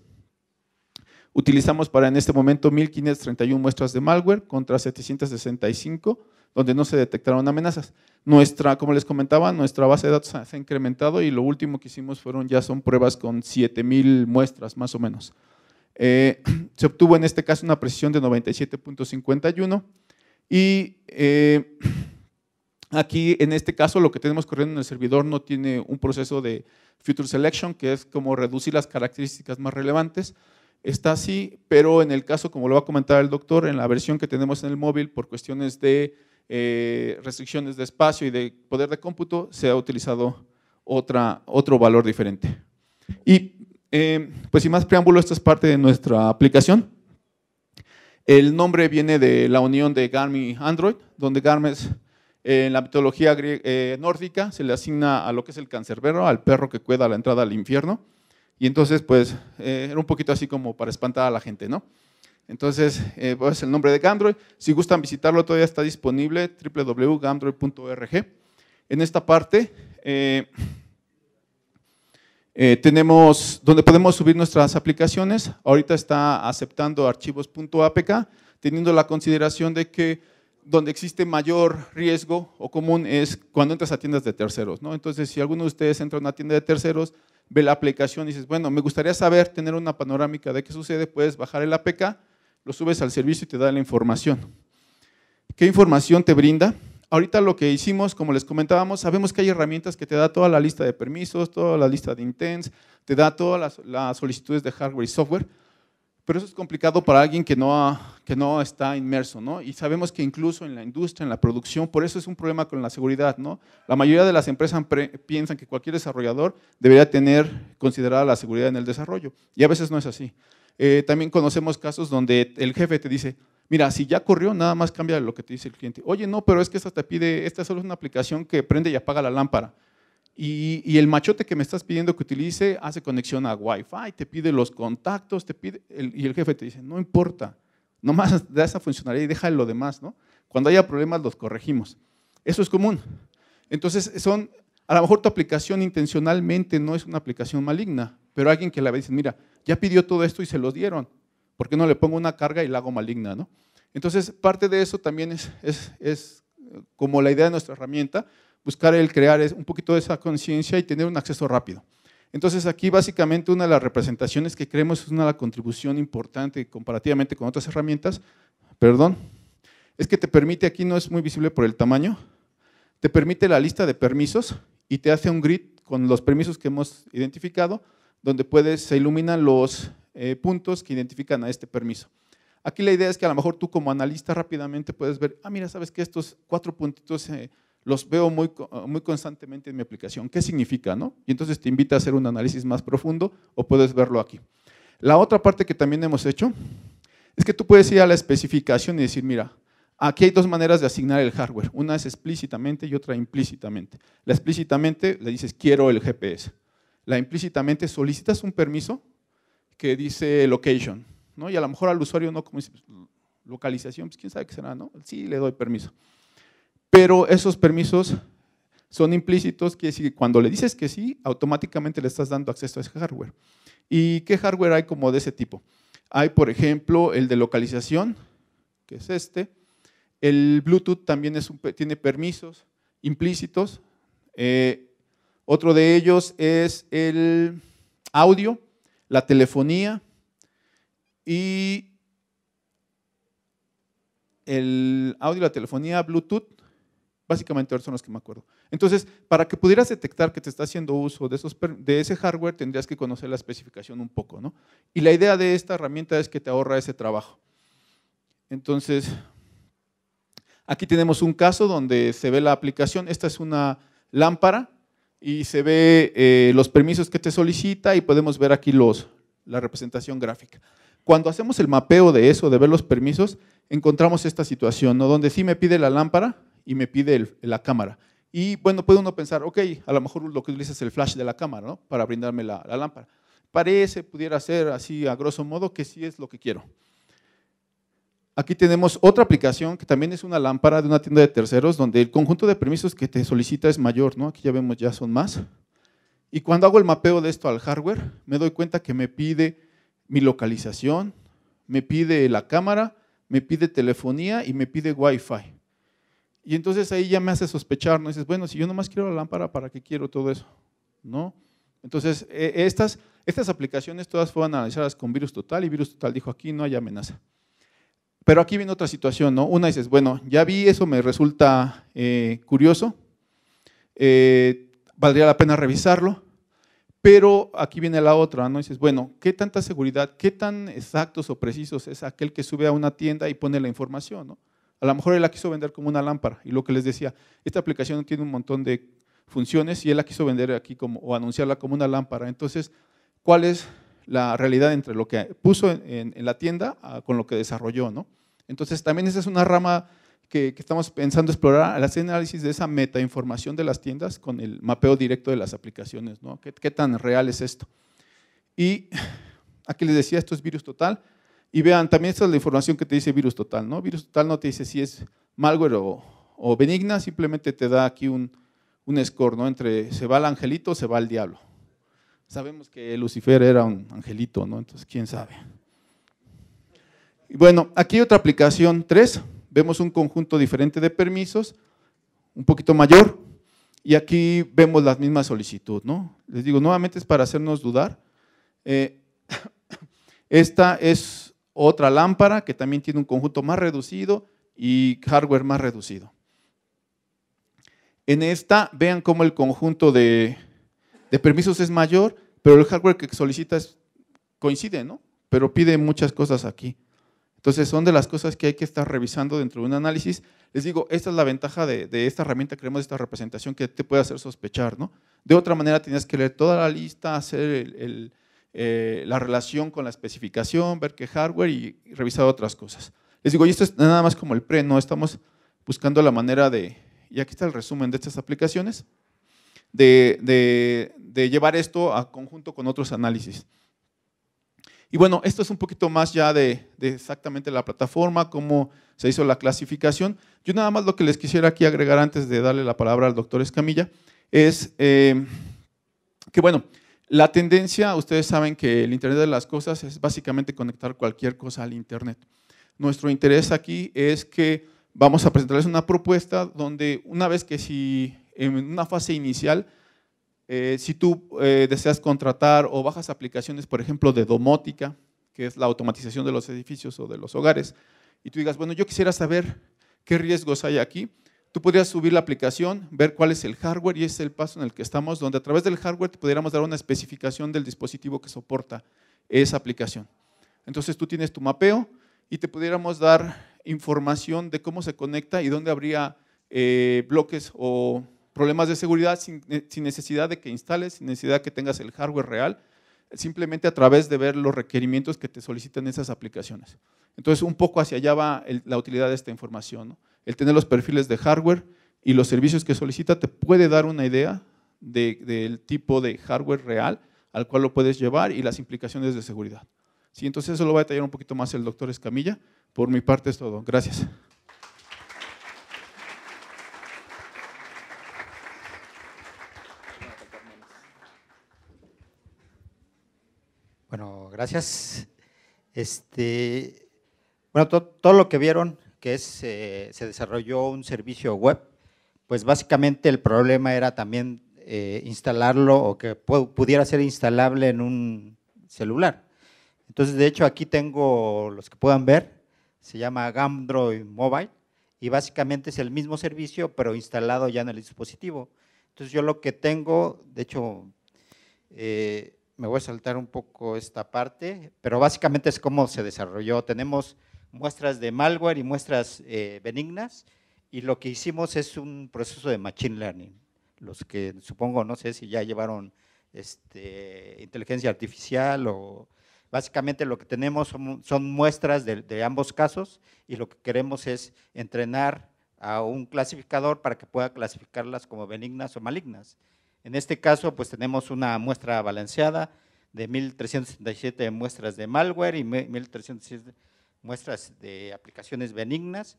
Utilizamos para en este momento 1.531 muestras de malware contra 765 donde no se detectaron amenazas. Nuestra, como les comentaba, nuestra base de datos se ha incrementado y lo último que hicimos fueron ya son pruebas con 7000 muestras más o menos. Eh, (clears throat) se obtuvo en este caso una precisión de 97.51 y eh, (clears throat) aquí en este caso lo que tenemos corriendo en el servidor no tiene un proceso de Future selection, que es como reducir las características más relevantes. Está así, pero en el caso, como lo va a comentar el doctor, en la versión que tenemos en el móvil por cuestiones de eh, restricciones de espacio y de poder de cómputo, se ha utilizado otra, otro valor diferente. Y Em, pues sin más preámbulo, esta es parte de nuestra aplicación. El nombre viene de la unión de Garmin y Android, donde Garmin eh, en la mitología eh, nórdica se le asigna a lo que es el cancerbero, al perro que cuida la entrada al infierno. Y entonces, pues, eh, era un poquito así como para espantar a la gente, ¿no? Entonces, pues el nombre de Gamdroid. Si gustan visitarlo, todavía está disponible, www.gamdroid.org. En esta parte, eh, tenemos donde podemos subir nuestras aplicaciones. Ahorita está aceptando archivos.apk, teniendo la consideración de que donde existe mayor riesgo o común es cuando entras a tiendas de terceros. ¿no? Entonces, si alguno de ustedes entra a una tienda de terceros, ve la aplicación y dices, bueno, me gustaría saber, tener una panorámica de qué sucede, puedes bajar el APK, lo subes al servicio y te da la información. ¿Qué información te brinda? Ahorita lo que hicimos, como les comentábamos, sabemos que hay herramientas que te da toda la lista de permisos, toda la lista de intents, te da todas las, solicitudes de hardware y software, pero eso es complicado para alguien que no, que no está inmerso, ¿no? Y sabemos que incluso en la industria, en la producción, por eso es un problema con la seguridad, ¿no? La mayoría de las empresas piensan que cualquier desarrollador debería tener considerada la seguridad en el desarrollo, y a veces no es así. Eh, también conocemos casos donde el jefe te dice, Mira, si ya corrió, nada más cambia lo que te dice el cliente. Oye, no, pero es que esta te pide, esta solo es una aplicación que prende y apaga la lámpara. Y, el machote que me estás pidiendo que utilice hace conexión a Wi-Fi, te pide los contactos, te pide, y el jefe te dice, no importa, nomás (laughs) da esa funcionalidad y deja lo demás, ¿no? Cuando haya problemas los corregimos. Eso es común. Entonces, son, a lo mejor tu aplicación intencionalmente no es una aplicación maligna, pero alguien que la ve dice, mira, ya pidió todo esto y se los dieron. ¿por qué no le pongo una carga y la hago maligna? ¿no? Entonces, parte de eso también es, eh, como la idea de nuestra herramienta, buscar el crear un poquito de esa conciencia y tener un acceso rápido. Entonces aquí básicamente una de las representaciones que creemos es una contribución importante comparativamente con otras herramientas, perdón, es que te permite, aquí no es muy visible por el tamaño, te permite la lista de permisos y te hace un grid con los permisos que hemos identificado, donde puedes, se iluminan los, eh, puntos que identifican a este permiso. Aquí la idea es que a lo mejor tú como analista rápidamente puedes ver, ah, mira, sabes que estos cuatro puntitos eh, los veo muy, eh, muy constantemente en mi aplicación. ¿Qué significa? No? Y entonces te invita a hacer un análisis más profundo o puedes verlo aquí. La otra parte que también hemos hecho es que tú puedes ir a la especificación y decir, mira, aquí hay dos maneras de asignar el hardware. Una es explícitamente y otra implícitamente. La explícitamente le dices, quiero el GPS. La implícitamente solicitas un permiso que dice location, ¿no? Y a lo mejor al usuario no, como dice, localización, pues quién sabe qué será, ¿no? Sí, le doy permiso. Pero esos permisos son implícitos, quiere decir que cuando le dices que sí, automáticamente le estás dando acceso a ese hardware. ¿Y qué hardware hay como de ese tipo? Hay, por ejemplo, el de localización, que es este. El Bluetooth también es tiene permisos implícitos. Eh, otro de ellos es el audio, la telefonía y el audio, la telefonía, Bluetooth, básicamente son los que me acuerdo. Entonces, para que pudieras detectar que te está haciendo uso de, de ese hardware, tendrías que conocer la especificación un poco, ¿no? Y la idea de esta herramienta es que te ahorra ese trabajo. Entonces, aquí tenemos un caso donde se ve la aplicación. Esta es una lámpara y se ve eh, los permisos que te solicita y podemos ver aquí los, la representación gráfica. Cuando hacemos el mapeo de eso, de ver los permisos, encontramos esta situación, ¿no? donde sí me pide la lámpara y me pide la cámara. Y bueno, puede uno pensar, ok, a lo mejor lo que utiliza es el flash de la cámara, ¿no? Para brindarme la, la lámpara. Parece, pudiera ser así a grosso modo, que sí es lo que quiero. Aquí tenemos otra aplicación que también es una lámpara de una tienda de terceros donde el conjunto de permisos que te solicita es mayor, ¿no? Aquí ya vemos, ya son más. Y cuando hago el mapeo de esto al hardware, me doy cuenta que me pide mi localización, me pide la cámara, me pide telefonía y me pide wifi Y entonces ahí ya me hace sospechar, ¿no? Dices, bueno, si yo nomás quiero la lámpara, ¿para qué quiero todo eso? ¿No? Entonces, eh, estas, estas aplicaciones todas fueron analizadas con Virus Total y Virus Total dijo, aquí no hay amenaza. Pero aquí viene otra situación, ¿no? Una dices, bueno, ya vi eso, me resulta eh, curioso, eh, valdría la pena revisarlo, pero aquí viene la otra, ¿no? Dices, bueno, ¿qué tanta seguridad, qué tan exactos o precisos es aquel que sube a una tienda y pone la información, ¿no? A lo mejor él la quiso vender como una lámpara, y lo que les decía, esta aplicación tiene un montón de funciones y él la quiso vender aquí como, o anunciarla como una lámpara. Entonces, ¿cuál es la realidad entre lo que puso en, la tienda con lo que desarrolló, ¿no? Entonces también esa es una rama que, estamos pensando explorar hacer análisis de esa meta información de las tiendas con el mapeo directo de las aplicaciones. ¿no? ¿Qué, tan real es esto? Y aquí les decía, esto es virus total. Y vean, también esta es la información que te dice virus total. ¿no? Virus total no te dice si es malware o, benigna, simplemente te da aquí un, un score, ¿no? entre se va el angelito o se va el diablo. Sabemos que Lucifer era un angelito, ¿no? entonces quién sabe bueno, aquí otra aplicación 3, vemos un conjunto diferente de permisos, un poquito mayor, y aquí vemos la misma solicitud, ¿no? Les digo, nuevamente es para hacernos dudar. Eh, (laughs) esta es otra lámpara que también tiene un conjunto más reducido y hardware más reducido. En esta, vean cómo el conjunto de, permisos es mayor, pero el hardware que solicita coincide, ¿no? Pero pide muchas cosas aquí. Entonces son de las cosas que hay que estar revisando dentro de un análisis. Les digo, esta es la ventaja de, esta herramienta creemos, de esta representación que te puede hacer sospechar. ¿no? De otra manera, tenías que leer toda la lista, hacer eh, la relación con la especificación, ver qué hardware y, revisar otras cosas. Les digo, y esto es nada más como el pre, no estamos buscando la manera de, y aquí está el resumen de estas aplicaciones, de, de llevar esto a conjunto con otros análisis. Y bueno, esto es un poquito más ya de, exactamente la plataforma, cómo se hizo la clasificación. Yo nada más lo que les quisiera aquí agregar antes de darle la palabra al doctor Escamilla es eh, que bueno, la tendencia, ustedes saben que el Internet de las Cosas es básicamente conectar cualquier cosa al Internet. Nuestro interés aquí es que vamos a presentarles una propuesta donde una vez que si en una fase inicial eh, si tú eh, deseas contratar o bajas aplicaciones, por ejemplo, de domótica, que es la automatización de los edificios o de los hogares, y tú digas, bueno, yo quisiera saber qué riesgos hay aquí, tú podrías subir la aplicación, ver cuál es el hardware y ese es el paso en el que estamos, donde a través del hardware te pudiéramos dar una especificación del dispositivo que soporta esa aplicación. Entonces tú tienes tu mapeo y te pudiéramos dar información de cómo se conecta y dónde habría eh, bloques o problemas de seguridad eh, sin, necesidad de que instales, sin necesidad de que tengas el hardware real, simplemente a través de ver los requerimientos que te solicitan esas aplicaciones. Entonces, un poco hacia allá va la utilidad de esta información. El tener los perfiles de hardware y los servicios que solicita te puede dar una idea del tipo de hardware real al cual lo puedes llevar y las implicaciones de seguridad. Sí, entonces eso lo va a detallar un poquito más el doctor Escamilla. Por mi parte es todo. Gracias. Bueno, gracias. Este, bueno, todo lo que vieron, que es, eh, se desarrolló un servicio web, pues básicamente el problema era también eh, instalarlo o que pudiera ser instalable en un celular. Entonces, de hecho, aquí tengo los que puedan ver, se llama Gamdroid Mobile y básicamente es el mismo servicio, pero instalado ya en el dispositivo. Entonces, yo lo que tengo, de hecho, eh, me voy a saltar un poco esta parte, pero básicamente es cómo se desarrolló. Tenemos muestras de malware y muestras eh, benignas, y lo que hicimos es un proceso de machine learning. Los que supongo, no sé si ya llevaron este, inteligencia artificial o básicamente lo que tenemos son, muestras de, ambos casos y lo que queremos es entrenar a un clasificador para que pueda clasificarlas como benignas o malignas. En este caso, pues tenemos una muestra balanceada de 1.377 muestras de malware y 1.307 muestras de aplicaciones benignas.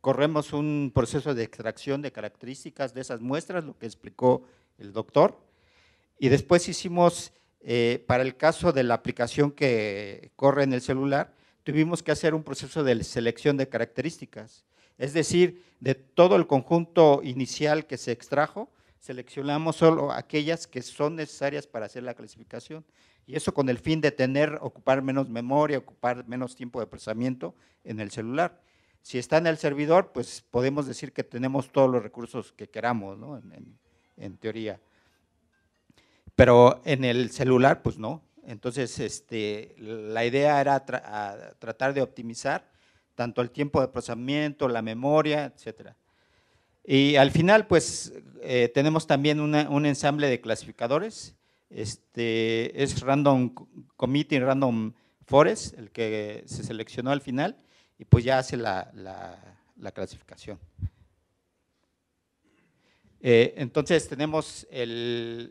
Corremos un proceso de extracción de características de esas muestras, lo que explicó el doctor. Y después hicimos, eh, para el caso de la aplicación que corre en el celular, tuvimos que hacer un proceso de selección de características. Es decir, de todo el conjunto inicial que se extrajo, seleccionamos solo aquellas que son necesarias para hacer la clasificación. Y eso con el fin de tener, ocupar menos memoria, ocupar menos tiempo de procesamiento en el celular. Si está en el servidor, pues podemos decir que tenemos todos los recursos que queramos, ¿no? en, teoría. Pero en el celular, pues no. Entonces, este, la idea era tratar de optimizar tanto el tiempo de procesamiento, la memoria, etcétera. Y al final, pues eh, tenemos también un ensamble de clasificadores. Este, es Random Committee, Random Forest, el que se seleccionó al final, y pues ya hace la, clasificación. Eh, entonces tenemos eh,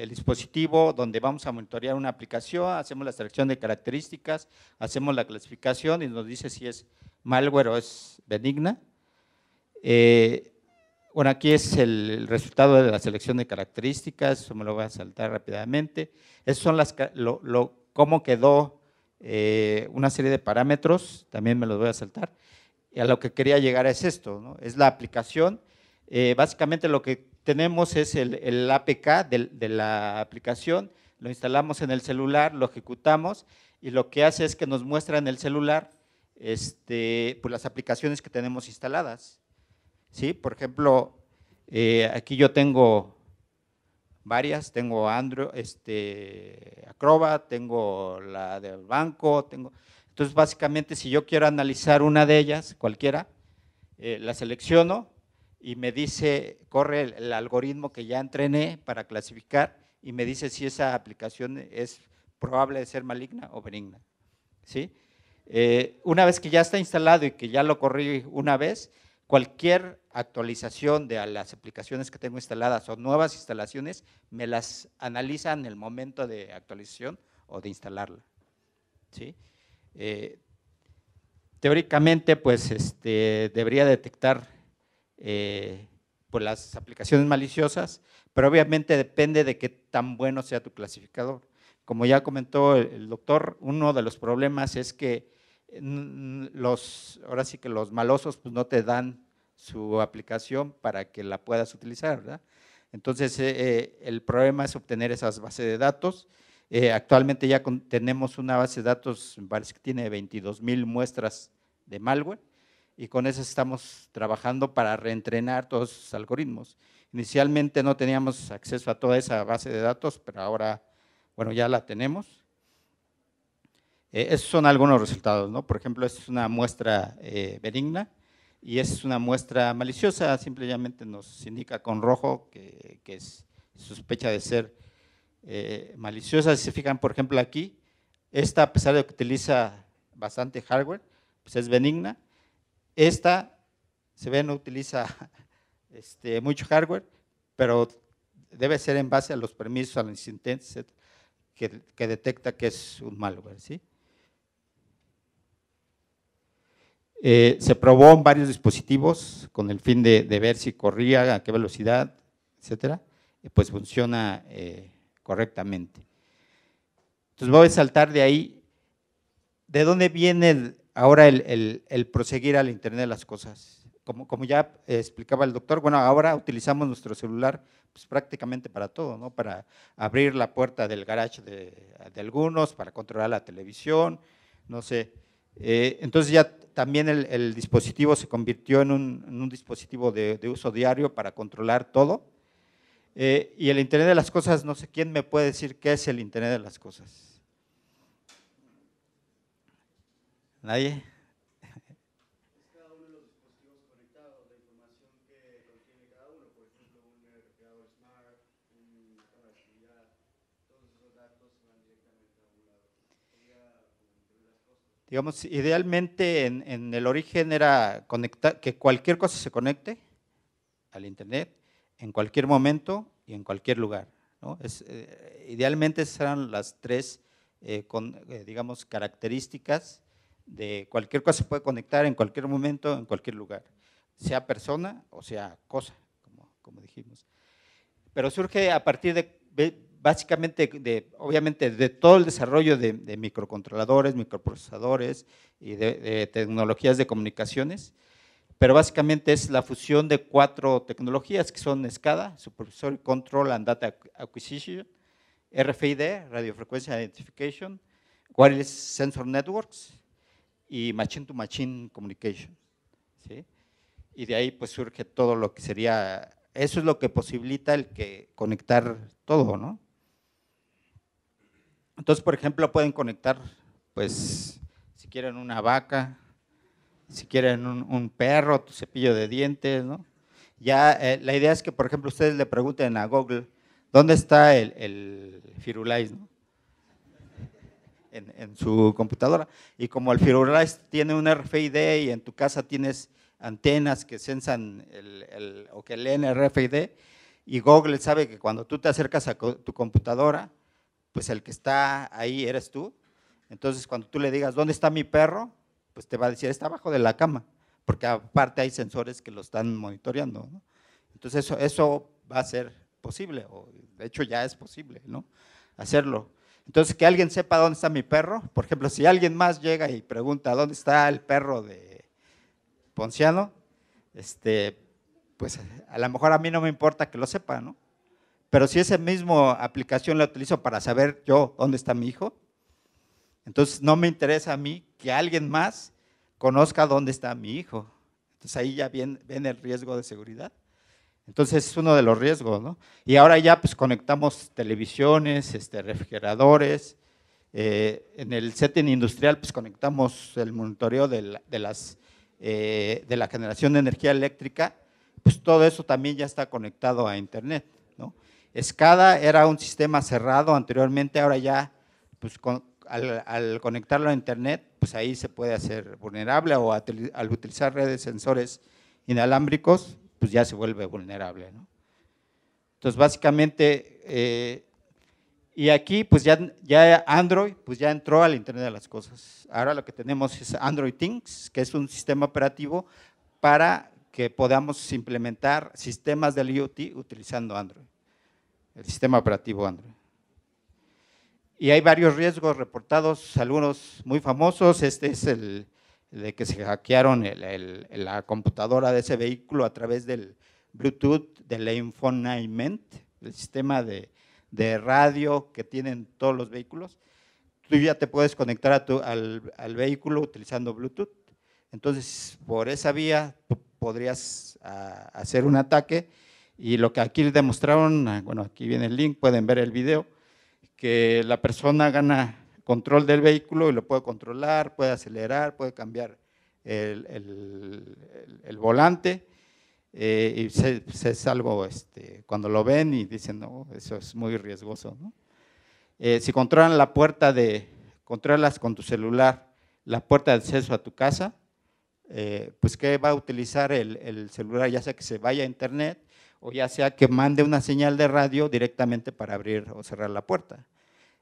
el, dispositivo donde vamos a monitorear una aplicación, hacemos la selección de características, hacemos la clasificación y nos dice si es malware o es benigna. Bueno, aquí es el resultado de la selección de características, eso me lo voy a saltar rápidamente. Esas son las, cómo quedó eh, una serie de parámetros, también me los voy a saltar. Y a lo que quería llegar es esto, es la aplicación. Eh, básicamente lo que tenemos es el, APK de, la aplicación, lo instalamos en el celular, lo ejecutamos y lo que hace es que nos muestra en el celular este, pues las aplicaciones que tenemos instaladas. Por ejemplo, eh, aquí yo tengo varias, tengo Android, este, Acrobat, tengo la del banco, tengo… Entonces, básicamente, si yo quiero analizar una de ellas, cualquiera, eh, la selecciono y me dice, corre el, algoritmo que ya entrené para clasificar y me dice si esa aplicación es probable de ser maligna o benigna. Eh, una vez que ya está instalado y que ya lo corrí una vez, cualquier actualización de las aplicaciones que tengo instaladas o nuevas instalaciones, me las analiza en el momento de actualización o de instalarla. Eh, teóricamente, pues este, debería detectar eh, pues, las aplicaciones maliciosas, pero obviamente depende de qué tan bueno sea tu clasificador. Como ya comentó el doctor, uno de los problemas es que los, ahora sí que los malosos pues, no te dan su aplicación para que la puedas utilizar, ¿verdad? Entonces, eh, eh, el problema es obtener esas bases de datos. Eh, actualmente ya tenemos una base de datos, parece que tiene 22 mil muestras de malware y con eso estamos trabajando para reentrenar todos los algoritmos. Inicialmente no teníamos acceso a toda esa base de datos, pero ahora, bueno, ya la tenemos eh, esos son algunos resultados, ¿no? Por ejemplo, esta es una muestra eh, benigna y esta es una muestra maliciosa, simplemente nos indica con rojo que, es sospecha de ser eh, maliciosa. Si se fijan, por ejemplo, aquí, esta, a pesar de que utiliza bastante hardware, pues es benigna. Esta, se ve, no utiliza (laughs) este, mucho hardware, pero debe ser en base a los permisos, a los incidentes, que, que detecta que es un malware, ¿sí? Eh, se probó en varios dispositivos con el fin de, ver si corría, a qué velocidad, etcétera. pues funciona eh, correctamente. Entonces voy a saltar de ahí. ¿De dónde viene ahora el, proseguir al Internet de las cosas? Como, ya eh, explicaba el doctor, bueno, ahora utilizamos nuestro celular pues, prácticamente para todo, ¿no? Para abrir la puerta del garage de, algunos, para controlar la televisión, no sé. entonces ya también el, dispositivo se convirtió en un, dispositivo de, uso diario para controlar todo. Eh, y el Internet de las Cosas, no sé quién me puede decir qué es el Internet de las Cosas. ¿Nadie? digamos, idealmente en, el origen era conectar, que cualquier cosa se conecte al Internet en cualquier momento y en cualquier lugar. Es, eh, idealmente esas eran las tres, eh, eh, digamos, características de cualquier cosa se puede conectar en cualquier momento, en cualquier lugar, sea persona o sea cosa, como, como dijimos. Pero surge a partir de básicamente, obviamente, de todo el desarrollo de, microcontroladores, microprocesadores y de, tecnologías de comunicaciones, pero básicamente es la fusión de cuatro tecnologías que son SCADA, Supervisory Control and Data Acquisition, RFID, Frequency Identification, Wireless Sensor Networks y Machine to Machine Communication. ¿sí? Y de ahí pues surge todo lo que sería, eso es lo que posibilita el que conectar todo, ¿no? Entonces, por ejemplo, pueden conectar, pues, si quieren una vaca, si quieren un, perro, tu cepillo de dientes, ¿no? Ya, eh, la idea es que, por ejemplo, ustedes le pregunten a Google, ¿dónde está el, Firulais, ¿no? en, su computadora. Y como el Firulais tiene un RFID y en tu casa tienes antenas que sensan el, el, o que leen RFID, y Google sabe que cuando tú te acercas a tu computadora, pues el que está ahí eres tú. Entonces, cuando tú le digas, ¿dónde está mi perro? Pues te va a decir, está abajo de la cama, porque aparte hay sensores que lo están monitoreando. Entonces, eso, eso va a ser posible, o de hecho ya es posible, ¿no? Hacerlo. Entonces, que alguien sepa dónde está mi perro. Por ejemplo, si alguien más llega y pregunta, ¿dónde está el perro de Ponciano? Este, pues a lo mejor a mí no me importa que lo sepa, ¿no? Pero si esa misma aplicación la utilizo para saber yo dónde está mi hijo, entonces no me interesa a mí que alguien más conozca dónde está mi hijo. Entonces ahí ya viene, el riesgo de seguridad. Entonces es uno de los riesgos, ¿no? Y ahora ya pues conectamos televisiones, este, refrigeradores. Eh, en el setting industrial pues conectamos el monitoreo de, las, eh, de la generación de energía eléctrica. Pues todo eso también ya está conectado a Internet. SCADA era un sistema cerrado anteriormente, ahora ya pues, al, conectarlo a Internet, pues ahí se puede hacer vulnerable o al utilizar redes sensores inalámbricos, pues ya se vuelve vulnerable. Entonces, básicamente, eh, y aquí pues ya, ya Android pues ya entró al Internet de las Cosas. Ahora lo que tenemos es Android Things, que es un sistema operativo para que podamos implementar sistemas del IoT utilizando Android el sistema operativo Android. Y hay varios riesgos reportados, algunos muy famosos. Este es el, de que se hackearon la computadora de ese vehículo a través del Bluetooth, del infonainment, el sistema de, radio que tienen todos los vehículos. Tú ya te puedes conectar a al, vehículo utilizando Bluetooth. Entonces, por esa vía, podrías ah, hacer un ataque y lo que aquí demostraron, ah, bueno, aquí viene el link, pueden ver el video, que la persona gana control del vehículo y lo puede controlar, puede acelerar, puede cambiar el, volante. Eh, y se, salvo este, cuando lo ven y dicen, no, eso es muy riesgoso. Eh, si controlan la puerta de, controlas con tu celular la puerta de acceso a tu casa, eh, pues que va a utilizar el, el celular, ya sea que se vaya a internet o ya sea que mande una señal de radio directamente para abrir o cerrar la puerta.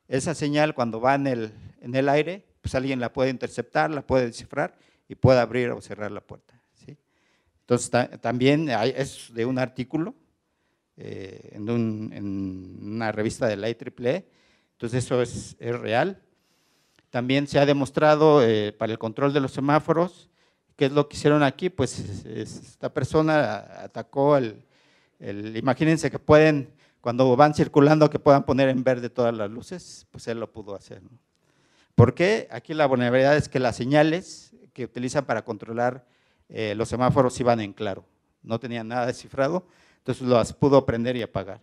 Esa señal cuando va en el, en el aire, pues alguien la puede interceptar, la puede descifrar y puede abrir o cerrar la puerta. Entonces también es de un artículo eh, en, una revista de la IEEE, entonces eso es, es real. También se ha demostrado eh, para el control de los semáforos, ¿qué es lo que hicieron aquí? Pues esta persona atacó el imagínense que pueden, cuando van circulando, que puedan poner en verde todas las luces, pues él lo pudo hacer. ¿Por qué? Aquí la vulnerabilidad es que las señales que utilizan para controlar eh, los semáforos iban en claro, no tenían nada descifrado, entonces las pudo prender y apagar.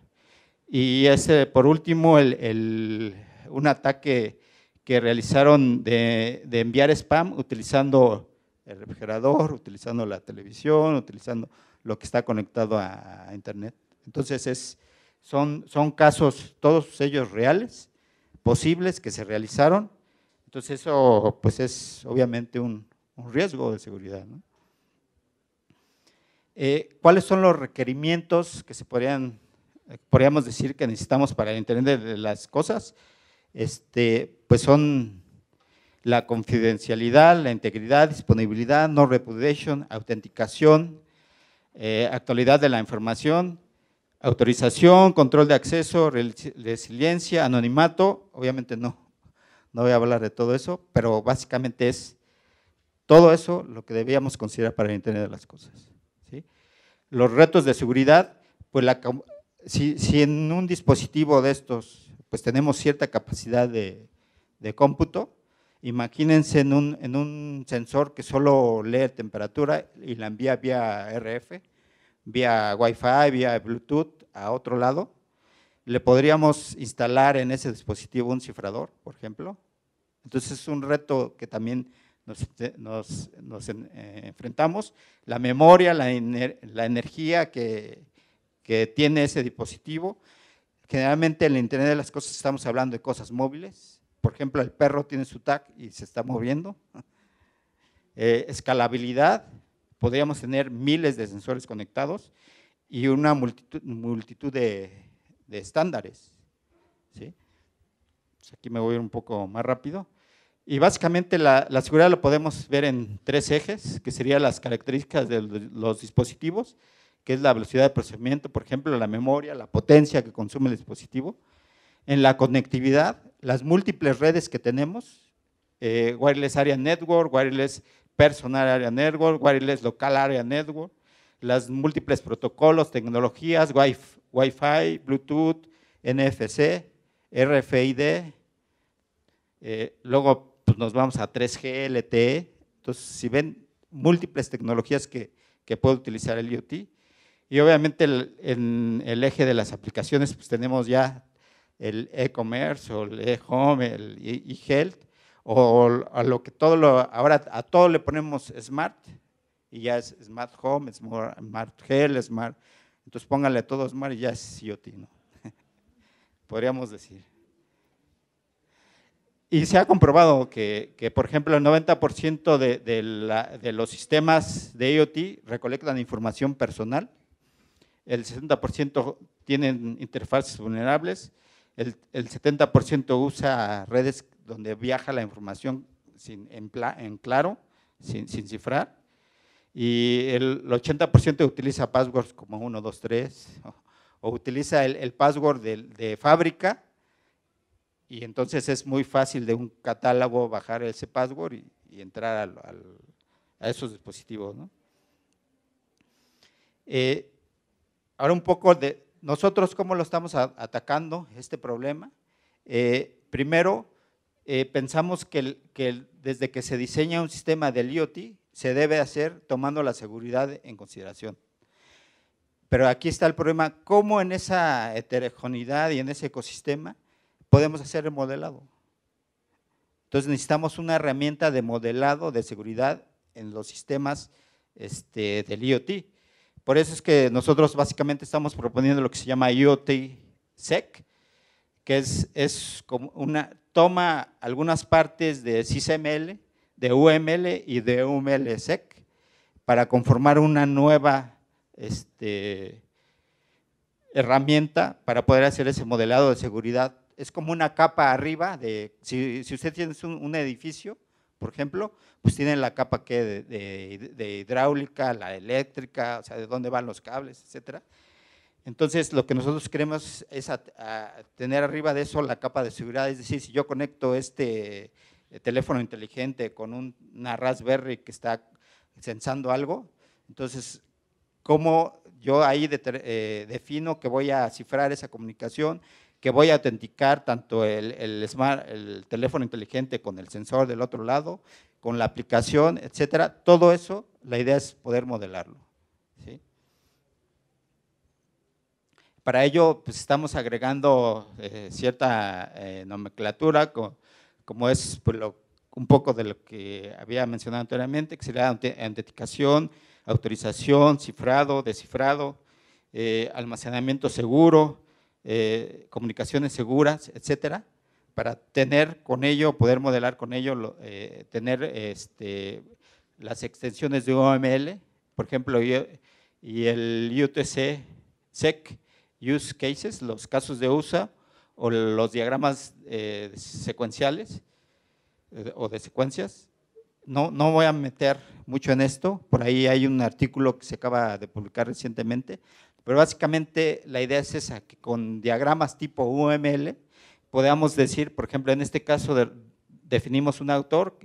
Y ese, por último, un ataque que realizaron de enviar spam utilizando el refrigerador, utilizando la televisión, utilizando lo que está conectado a, Internet. Entonces, es, son, son casos, todos ellos reales, posibles, que se realizaron. Entonces, eso pues es obviamente un, un riesgo de seguridad. Eh, ¿Cuáles son los requerimientos que se podrían, eh, podríamos decir que necesitamos para el Internet de las cosas? Este, pues son la confidencialidad, la integridad, disponibilidad, no repudiation, autenticación, eh, actualidad de la información, autorización, control de acceso, resiliencia, anonimato, obviamente no, no voy a hablar de todo eso, pero básicamente es todo eso lo que debíamos considerar para el Internet de las Cosas. Los retos de seguridad, pues si, en un dispositivo de estos pues tenemos cierta capacidad de, de cómputo, Imagínense en un, sensor que solo lee temperatura y la envía vía RF, vía Wi-Fi, vía Bluetooth a otro lado. Le podríamos instalar en ese dispositivo un cifrador, por ejemplo. Entonces es un reto que también nos, eh, enfrentamos. La memoria, la, energía que, que tiene ese dispositivo. Generalmente en el Internet de las Cosas estamos hablando de cosas móviles, por ejemplo, el perro tiene su tag y se está moviendo. (laughs) Eh, escalabilidad, podríamos tener miles de sensores conectados y una multitud, multitud de, estándares. Pues aquí me voy un poco más rápido. Y básicamente la, la, seguridad lo podemos ver en tres ejes, que serían las características de los dispositivos, que es la velocidad de procesamiento, por ejemplo, la memoria, la potencia que consume el dispositivo. En la conectividad, las múltiples redes que tenemos, eh, Wireless Area Network, Wireless Personal Area Network, Wireless Local Area Network, las múltiples protocolos, tecnologías, Wi-Fi, Bluetooth, NFC, RFID, eh, luego pues, nos vamos a 3G, LTE, entonces si ven múltiples tecnologías que, puede utilizar el IoT. Y obviamente en el eje de las aplicaciones, pues tenemos ya el e-commerce o el e-home, el e-health, o a lo que todo lo, ahora a todo le ponemos smart, y ya es smart home, smart health, smart, entonces póngale todo smart y ya es IoT, (laughs) Podríamos decir. Y se ha comprobado que, por ejemplo, el 90% de, de, los sistemas de IoT recolectan información personal, el 60% tienen interfaces vulnerables, el, 70% usa redes donde viaja la información sin, en, claro, sin, cifrar, y el 80% utiliza passwords como 1, 2, 3, o, utiliza el, password de, fábrica, y entonces es muy fácil de un catálogo bajar ese password y, entrar a esos dispositivos. Eh, ahora un poco de, nosotros, ¿cómo lo estamos atacando este problema? Eh, primero, eh, pensamos que, desde que se diseña un sistema del IoT, se debe hacer tomando la seguridad en consideración. Pero aquí está el problema, ¿cómo en esa heterogeneidad y en ese ecosistema podemos hacer el modelado? Entonces necesitamos una herramienta de modelado de seguridad en los sistemas este, del IoT. Por eso es que nosotros básicamente estamos proponiendo lo que se llama IoT SEC, que es, es como una, toma algunas partes de SysML, de UML y de UMLSec para conformar una nueva este, herramienta para poder hacer ese modelado de seguridad. Es como una capa arriba de, si, usted tiene un edificio, por ejemplo, pues tienen la capa que de, hidráulica, la eléctrica, o sea, de dónde van los cables, etcétera. Entonces, lo que nosotros queremos es tener arriba de eso la capa de seguridad, es decir, si yo conecto este eh, teléfono inteligente con un, una Raspberry que está censando algo, entonces, ¿cómo yo ahí eh, defino que voy a cifrar esa comunicación? que voy a autenticar tanto el, smart, el teléfono inteligente con el sensor del otro lado, con la aplicación, etcétera. Todo eso, la idea es poder modelarlo. Para ello, pues estamos agregando eh, cierta eh, nomenclatura, como, es pues, un poco de lo que había mencionado anteriormente, que sería autenticación, autorización, cifrado, descifrado, eh, almacenamiento seguro, eh, comunicaciones seguras, etcétera, para tener con ello, poder modelar con ello, eh, tener este, las extensiones de OML, por ejemplo, y el UTC SEC, Use Cases, los casos de USA o los diagramas eh, secuenciales o de secuencias. No, no voy a meter mucho en esto, por ahí hay un artículo que se acaba de publicar recientemente, pero básicamente la idea es esa, que con diagramas tipo UML podamos decir, por ejemplo, en este caso definimos un autor,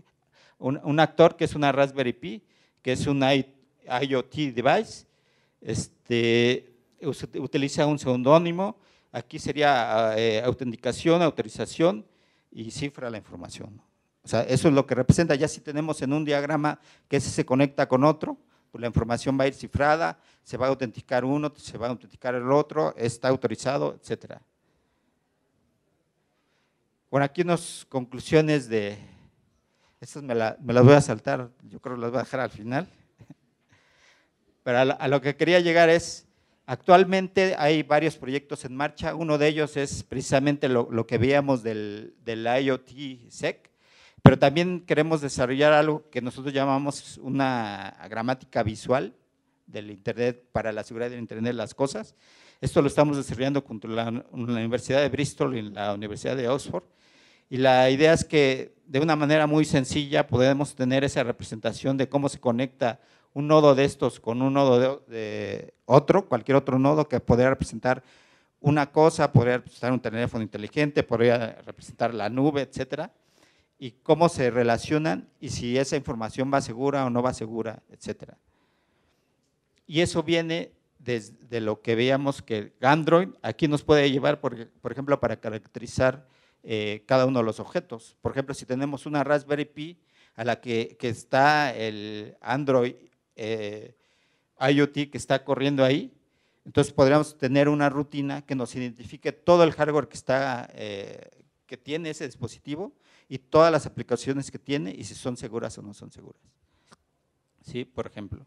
un, actor que es una Raspberry Pi, que es un IoT device, este, utiliza un seudónimo, aquí sería eh, autenticación, autorización y cifra la información. O sea, eso es lo que representa, ya si tenemos en un diagrama que ese se conecta con otro, la información va a ir cifrada, se va a autenticar uno, se va a autenticar el otro, está autorizado, etcétera. Bueno, aquí unas conclusiones de, estas me, las voy a saltar, yo creo que las voy a dejar al final, (laughs) pero a lo que quería llegar es, Actualmente hay varios proyectos en marcha. Uno de ellos es precisamente lo, que veíamos del IoT SEC, pero también queremos desarrollar algo que nosotros llamamos una gramática visual del Internet para la seguridad del Internet de las cosas. Esto lo estamos desarrollando con la, Universidad de Bristol y la Universidad de Oxford. Y la idea es que de una manera muy sencilla podemos tener esa representación de cómo se conecta un nodo de estos con un nodo de, otro, cualquier otro nodo que podría representar una cosa, podría representar un teléfono inteligente, podría representar la nube, etcétera y cómo se relacionan y si esa información va segura o no va segura, etcétera. Y eso viene desde lo que veíamos que Android aquí nos puede llevar, por, ejemplo, para caracterizar eh, cada uno de los objetos. Por ejemplo, si tenemos una Raspberry Pi a la que, está el Android eh, IoT que está corriendo ahí, entonces podríamos tener una rutina que nos identifique todo el hardware que, está, eh, que tiene ese dispositivo y todas las aplicaciones que tiene y si son seguras o no son seguras. ¿Sí? Por ejemplo.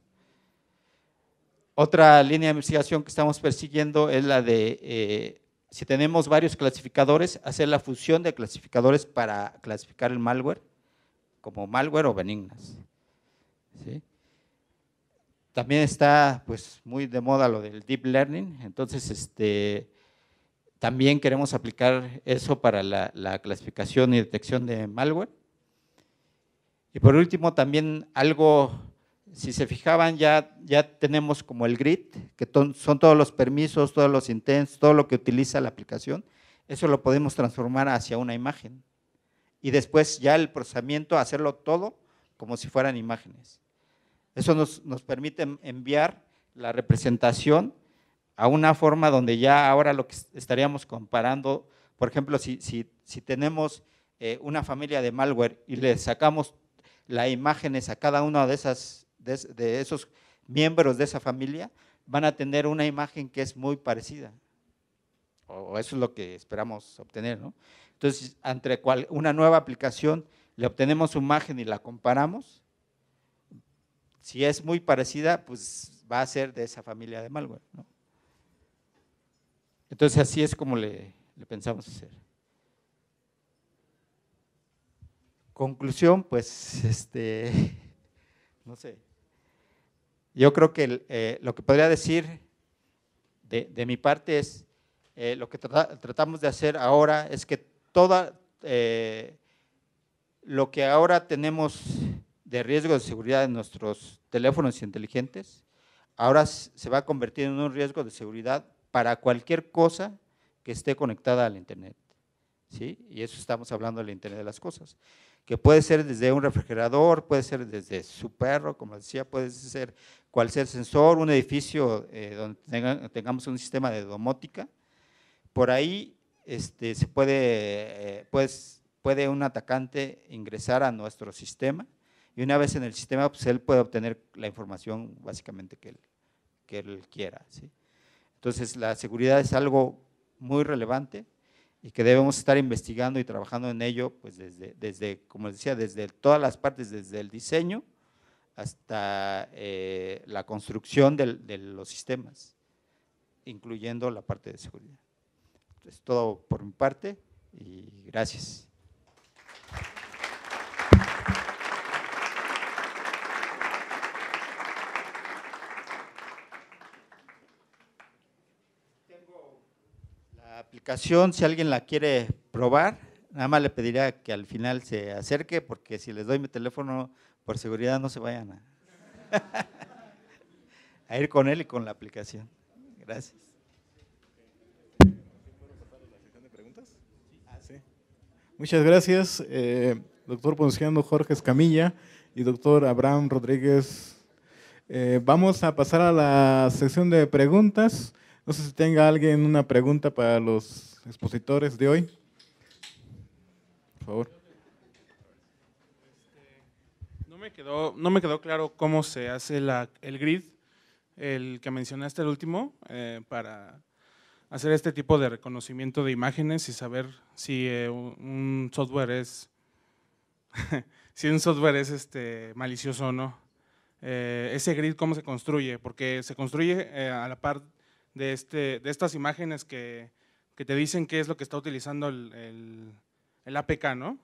Otra línea de investigación que estamos persiguiendo es la de, eh, si tenemos varios clasificadores, hacer la fusión de clasificadores para clasificar el malware como malware o benignas. ¿Sí? También está pues, muy de moda lo del deep learning, entonces este, también queremos aplicar eso para la, clasificación y detección de malware. Y por último, también algo, si se fijaban, ya, ya tenemos como el grid, que son todos los permisos, todos los intents, todo lo que utiliza la aplicación. Eso lo podemos transformar hacia una imagen. Y después ya el procesamiento, hacerlo todo como si fueran imágenes. Eso nos, nos permite enviar la representación a una forma donde ya ahora lo que estaríamos comparando, por ejemplo, si, si, tenemos eh, una familia de malware y le sacamos las imágenes a cada uno de, esas, de, esos miembros de esa familia, van a tener una imagen que es muy parecida. O eso es lo que esperamos obtener, ¿no? Entonces, entre una nueva aplicación, le obtenemos su imagen y la comparamos. Si es muy parecida, pues va a ser de esa familia de malware, ¿no? Entonces así es como le, pensamos hacer. Conclusión, pues, (laughs) este, no sé. Yo creo que eh, lo que podría decir de, mi parte es, eh, lo que tratamos de hacer ahora es que todo eh, lo que ahora tenemos de riesgo de seguridad en nuestros teléfonos inteligentes, ahora se va a convertir en un riesgo de seguridad para cualquier cosa que esté conectada al Internet. ¿sí? Y eso estamos hablando del Internet de las cosas, que puede ser desde un refrigerador, puede ser desde su perro, como decía, puede ser cualquier sensor, un edificio eh, donde tengamos un sistema de domótica. Por ahí este, se puede, eh, pues, puede un atacante ingresar a nuestro sistema y una vez en el sistema, pues él puede obtener la información básicamente que él, que él quiera. ¿sí? Entonces, la seguridad es algo muy relevante y que debemos estar investigando y trabajando en ello, pues desde, desde como decía, desde todas las partes, desde el diseño hasta eh, la construcción de, de, los sistemas, incluyendo la parte de seguridad. Es todo por mi parte y gracias. si alguien la quiere probar, nada más le pediría que al final se acerque, porque si les doy mi teléfono, por seguridad no se vayan a, (laughs) ir con él y con la aplicación. Gracias. Muchas gracias, eh, doctor Ponciano Jorge Escamilla y doctor Abraham Rodríguez. Eh, vamos a pasar a la sección de preguntas. No sé si tenga alguien una pregunta para los expositores de hoy. Por favor. Este, no, me quedó, claro cómo se hace el grid, el que mencionaste el último, eh, para hacer este tipo de reconocimiento de imágenes y saber si eh, un software es (laughs) si un software es este malicioso o no. Eh, ese grid cómo se construye, porque se construye a la par de, este, de estas imágenes que, te dicen qué es lo que está utilizando el, el, APK, ¿no?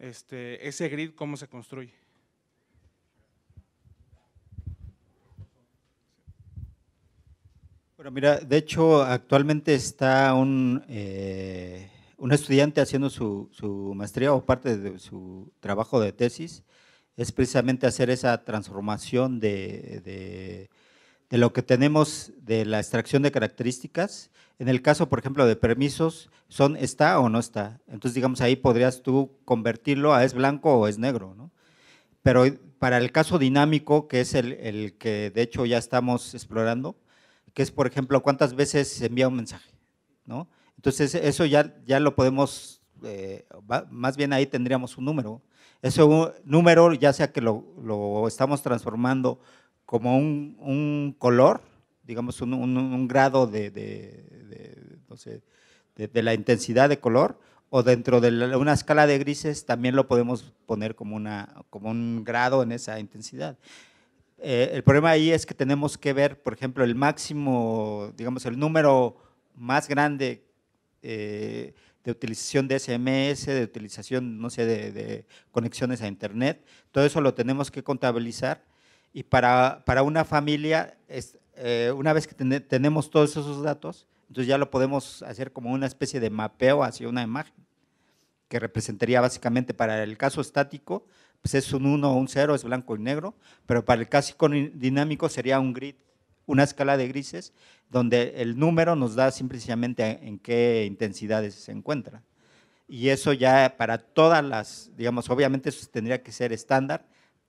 Este, ese grid, ¿cómo se construye? Bueno, mira, de hecho actualmente está un, eh, un estudiante haciendo su, su, maestría o parte de su trabajo de tesis, es precisamente hacer esa transformación de de lo que tenemos de la extracción de características. En el caso, por ejemplo, de permisos, son está o no está. Entonces, digamos, ahí podrías tú convertirlo a es blanco o es negro. ¿no? Pero para el caso dinámico, que es el, que de hecho ya estamos explorando, que es, por ejemplo, cuántas veces se envía un mensaje. ¿no? Entonces, eso ya, ya lo podemos, eh, más bien ahí tendríamos un número. Ese número, ya sea que lo, lo estamos transformando como un, color, digamos, un, grado de, la intensidad de color, o dentro de una escala de grises también lo podemos poner como, una, como un grado en esa intensidad. Eh, el problema ahí es que tenemos que ver, por ejemplo, el máximo, digamos, el número más grande eh, de utilización de SMS, de utilización, no sé, de, conexiones a Internet. Todo eso lo tenemos que contabilizar y para, para una familia, es, eh, una vez que tenemos todos esos datos, entonces ya lo podemos hacer como una especie de mapeo hacia una imagen, que representaría básicamente para el caso estático, pues es un 1 o un 0, es blanco y negro, pero para el caso dinámico sería un grid, una escala de grises, donde el número nos da simplemente en qué intensidades se encuentra. Y eso ya para todas las, digamos, obviamente eso tendría que ser estándar,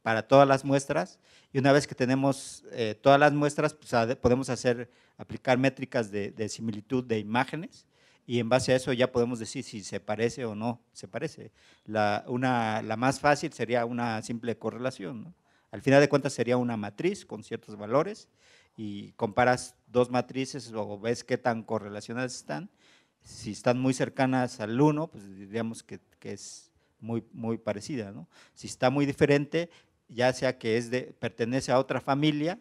para todas las muestras y una vez que tenemos eh, todas las muestras, pues, podemos hacer, aplicar métricas de, similitud de imágenes y en base a eso ya podemos decir si se parece o no se parece. La, más fácil sería una simple correlación. Al final de cuentas sería una matriz con ciertos valores y comparas dos matrices o ves qué tan correlacionadas están. Si están muy cercanas al uno, pues diríamos que, es muy, muy parecida. Si está muy diferente, ya sea que es de, pertenece a otra familia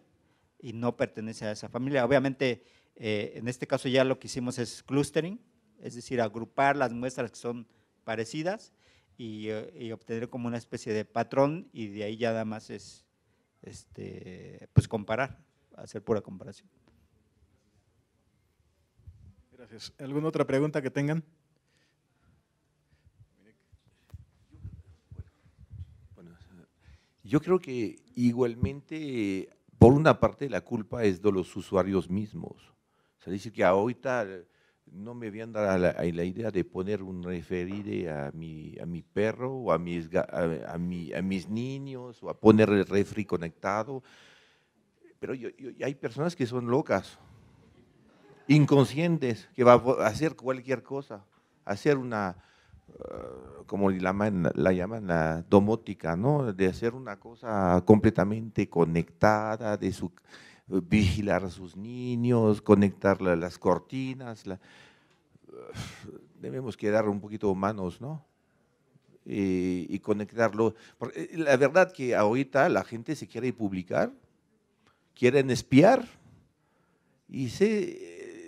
y no pertenece a esa familia. Obviamente, eh, en este caso ya lo que hicimos es clustering, es decir, agrupar las muestras que son parecidas y, eh, y obtener como una especie de patrón y de ahí ya nada más es este, pues comparar, hacer pura comparación. Gracias. ¿Alguna otra pregunta que tengan? Yo creo que igualmente, por una parte, la culpa es de los usuarios mismos. O sea, decir que ahorita no me andar la, la idea de poner un referir a mi, a mi perro o a mis, a, a mis niños o a poner el refri conectado. Pero hay personas que son locas, inconscientes, que va a hacer cualquier cosa, hacer una, como la, la llaman la domótica, ¿no? De hacer una cosa completamente conectada, de vigilar a sus niños, conectar las cortinas. debemos quedar un poquito humanos, ¿no? Y, conectarlo. Eh, la verdad que ahorita la gente se quiere publicar, quieren espiar y se,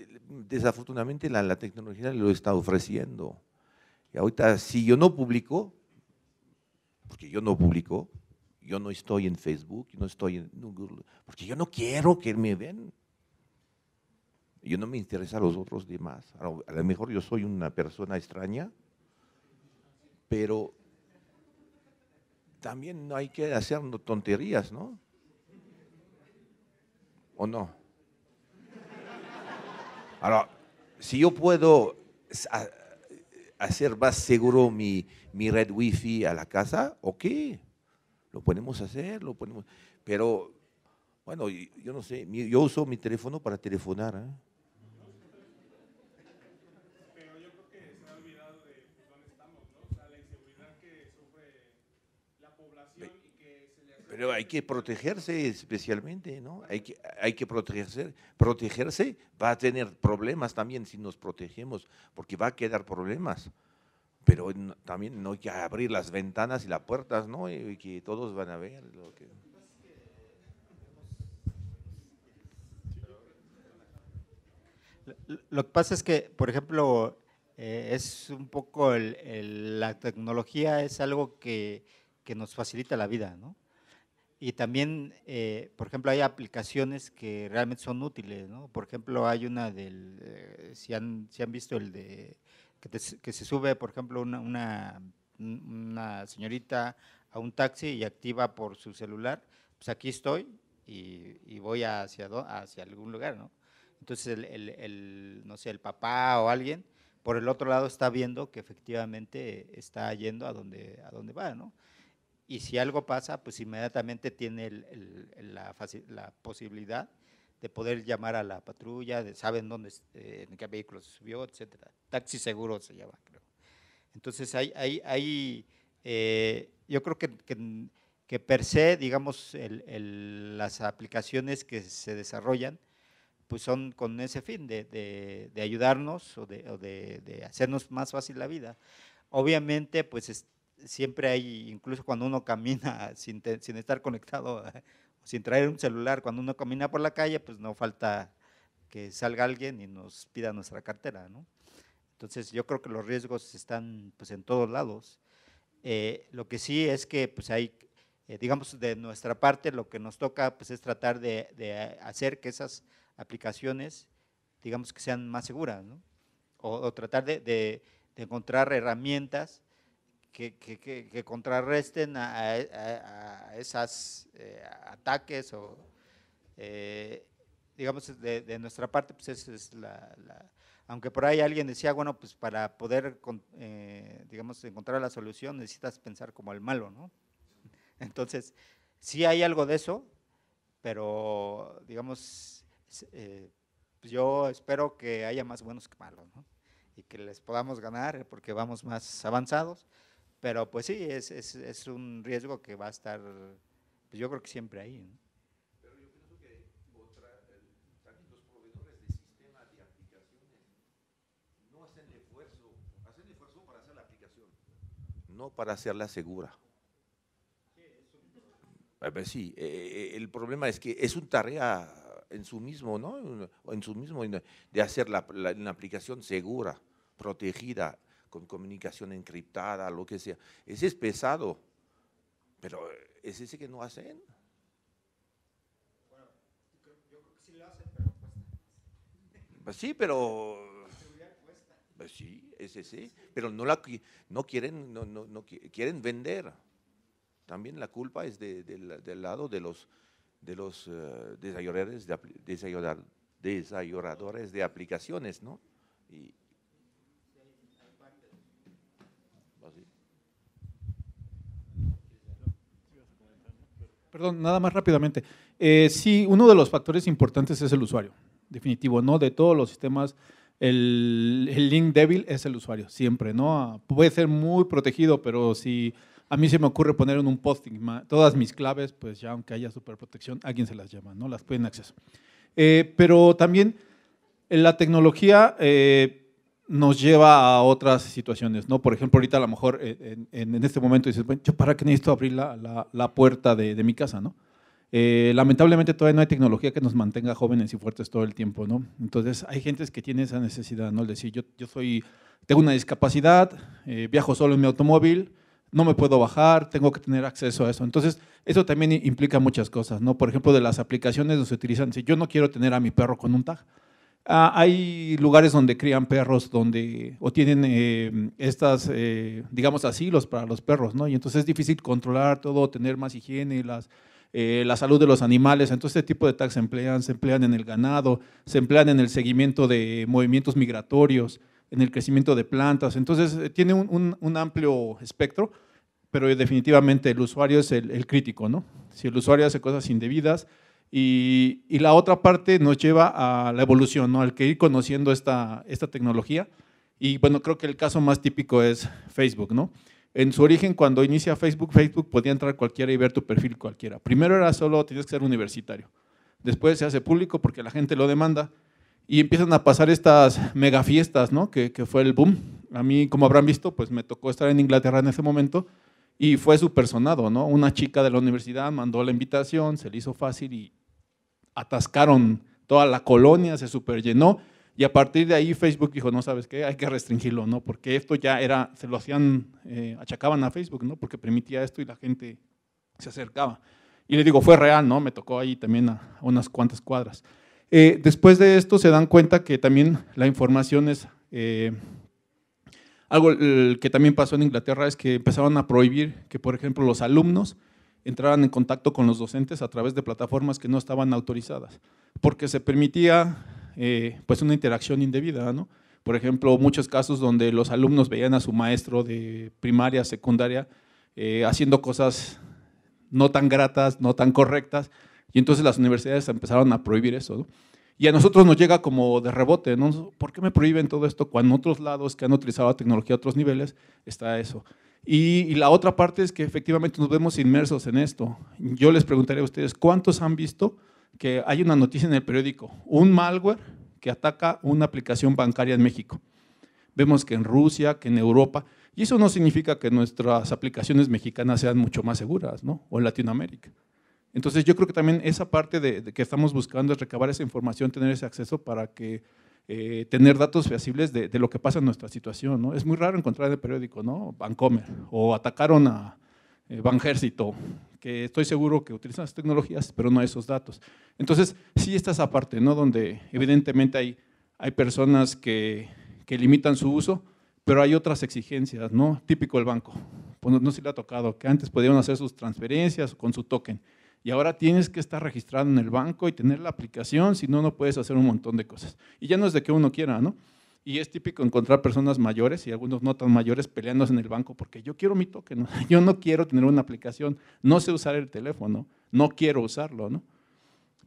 eh, desafortunadamente la, la tecnología lo está ofreciendo. Y ahorita, si yo no publico, porque yo no publico, yo no estoy en Facebook, no estoy en Google, porque yo no quiero que me ven, Yo no me interesa a los otros demás. A lo mejor yo soy una persona extraña, pero también no hay que hacer tonterías, ¿no? ¿O no? Ahora, si yo puedo hacer más seguro mi, mi red wifi a la casa, ok, lo podemos hacer, lo podemos, pero bueno, yo no sé, yo uso mi teléfono para telefonar. ¿eh? Pero hay que protegerse especialmente, ¿no? Hay que, hay que protegerse. Protegerse va a tener problemas también si nos protegemos, porque va a quedar problemas. Pero también no hay que abrir las ventanas y las puertas, ¿no? Y, que todos van a ver lo que... Lo que pasa es que, por ejemplo, eh, es un poco la tecnología es algo que nos facilita la vida, ¿no? Y también, eh, por ejemplo, hay aplicaciones que realmente son útiles, ¿no? Por ejemplo, hay una del, eh, si, han, si han visto el de, que, se sube, por ejemplo, una, una, una, señorita a un taxi y activa por su celular, pues aquí estoy y, y voy hacia, hacia algún lugar, ¿no? Entonces, el, el, no sé, el papá o alguien, por el otro lado está viendo que efectivamente está yendo a donde, a donde va, ¿no? y si algo pasa, pues inmediatamente tiene la, posibilidad de poder llamar a la patrulla, de, saben dónde, eh, en qué vehículo se subió, etcétera. Taxi seguro se llama, creo. Entonces, hay, hay, hay eh, yo creo que, que, per se, digamos, las aplicaciones que se desarrollan, pues son con ese fin, de, de, ayudarnos o, de, o de, hacernos más fácil la vida. Obviamente, pues siempre hay, incluso cuando uno camina (laughs) sin, sin estar conectado, eh, sin traer un celular, cuando uno camina por la calle, pues no falta que salga alguien y nos pida nuestra cartera, Entonces yo creo que los riesgos están pues en todos lados. Eh, lo que sí es que pues hay, eh, digamos de nuestra parte lo que nos toca pues es tratar de, hacer que esas aplicaciones digamos que sean más seguras, o, tratar de, de encontrar herramientas que, contrarresten a, esos eh, ataques o, eh, digamos, de, nuestra parte, pues esa es la, Aunque por ahí alguien decía, bueno, pues para poder, eh, digamos, encontrar la solución necesitas pensar como el malo, ¿no? (laughs) Entonces, sí hay algo de eso, pero, digamos, pues, yo espero que haya más buenos que malos, ¿no? y que les podamos ganar porque vamos más avanzados. Pero pues sí, es, es, es un riesgo que va a estar, pues yo creo que siempre ahí. ¿no? Pero yo pienso que otra, el, también los proveedores de sistemas de aplicaciones no hacen esfuerzo, hacen esfuerzo para hacer la aplicación. No para hacerla segura. Eh, pues sí, eh, eh, el problema es que es una tarea en su mismo, ¿no? En su mismo, de hacer la, la, una aplicación segura, protegida, con comunicación encriptada, lo que sea. Ese es pesado, pero es ese que no hacen. Bueno, yo creo que sí lo hacen, pero cuesta. Pues sí, pero... Pues sí, ese sí, pero no, la, no, quieren, no, no, no quieren vender. También la culpa es de, del lado de los, de los eh, desarrolladores, de, desarrolladores de aplicaciones, ¿no? Y, Perdón, nada más rápidamente. Eh, sí, uno de los factores importantes es el usuario, definitivo, ¿no? De todos los sistemas, el, link débil es el usuario, siempre, ¿no? Ah, puede ser muy protegido, pero si a mí se me ocurre poner en un posting todas mis claves, pues ya aunque haya protección, alguien se las llama, ¿no? Las pueden acceso. Eh, pero también eh, la tecnología nos lleva a otras situaciones, ¿no? Por ejemplo, ahorita a lo mejor eh, en, este momento dices, ¿yo para qué necesito abrir la, la, puerta de, mi casa, ¿no? Eh, lamentablemente todavía no hay tecnología que nos mantenga jóvenes y fuertes todo el tiempo, ¿no? Entonces hay gente que tiene esa necesidad, ¿no? decir, yo, yo soy, tengo una discapacidad, eh, viajo solo en mi automóvil, no me puedo bajar, tengo que tener acceso a eso. Entonces, eso también implica muchas cosas, ¿no? Por ejemplo, de las aplicaciones que se utilizan, si yo no quiero tener a mi perro con un tag, Ah, hay lugares donde crían perros, donde o tienen eh, estas, eh, digamos, asilos para los perros, ¿no? Y entonces es difícil controlar todo, tener más higiene, eh, la salud de los animales. Entonces, este tipo de tags se emplean, se emplean en el ganado, se emplean en el seguimiento de movimientos migratorios, en el crecimiento de plantas. Entonces, tiene un, amplio espectro, pero definitivamente el usuario es el, el crítico, ¿no? Si el usuario hace cosas indebidas, y, la otra parte nos lleva a la evolución, ¿no? al que ir conociendo esta, esta tecnología. Y bueno, creo que el caso más típico es Facebook. ¿no? En su origen, cuando inicia Facebook, Facebook podía entrar cualquiera y ver tu perfil cualquiera. Primero era solo, tenías que ser universitario. Después se hace público porque la gente lo demanda. Y empiezan a pasar estas mega fiestas, ¿no? que, que fue el boom. A mí, como habrán visto, pues me tocó estar en Inglaterra en ese momento y fue súper sonado, ¿no? Una chica de la universidad mandó la invitación, se le hizo fácil y, atascaron toda la colonia, se superllenó. Y a partir de ahí Facebook dijo, no sabes qué, hay que restringirlo, ¿no? Porque esto ya era, se lo hacían, eh, achacaban a Facebook, ¿no? Porque permitía esto y la gente se acercaba. Y le digo, fue real, ¿no? Me tocó ahí también a unas cuantas cuadras. Eh, después de esto se dan cuenta que también la información es... Eh, algo que también pasó en Inglaterra es que empezaron a prohibir que, por ejemplo, los alumnos entraran en contacto con los docentes a través de plataformas que no estaban autorizadas, porque se permitía eh, pues una interacción indebida, ¿no? Por ejemplo, muchos casos donde los alumnos veían a su maestro de primaria, secundaria, eh, haciendo cosas no tan gratas, no tan correctas, y entonces las universidades empezaron a prohibir eso, Y a nosotros nos llega como de rebote, ¿no? ¿Por qué me prohíben todo esto cuando en otros lados que han utilizado la tecnología a otros niveles está eso? Y, la otra parte es que efectivamente nos vemos inmersos en esto. Yo les preguntaría a ustedes, ¿cuántos han visto que hay una noticia en el periódico, un malware que ataca una aplicación bancaria en México? Vemos que en Rusia, que en Europa, y eso no significa que nuestras aplicaciones mexicanas sean mucho más seguras, ¿no? O en Latinoamérica. Entonces yo creo que también esa parte de que estamos buscando es recabar esa información, tener ese acceso para que eh, tener datos feasibles de, de, lo que pasa en nuestra situación. ¿no? Es muy raro encontrar en el periódico, ¿no? bancomer o atacaron a eh, Banjército, que estoy seguro que utilizan las tecnologías, pero no esos datos. Entonces, sí está esa parte, ¿no? Donde evidentemente hay, hay personas que, que limitan su uso, pero hay otras exigencias, ¿no? Típico el banco. Pues no, no, se le ha tocado, que antes podían hacer sus transferencias con su token y ahora tienes que estar registrado en el banco y tener la aplicación, si no, no puedes hacer un montón de cosas. Y ya no es de que uno quiera, ¿no? Y es típico encontrar personas mayores y algunos no tan mayores peleándose en el banco porque yo quiero mi token, ¿no? (laughs) yo no quiero tener una aplicación, no sé usar el teléfono, no quiero usarlo, ¿no?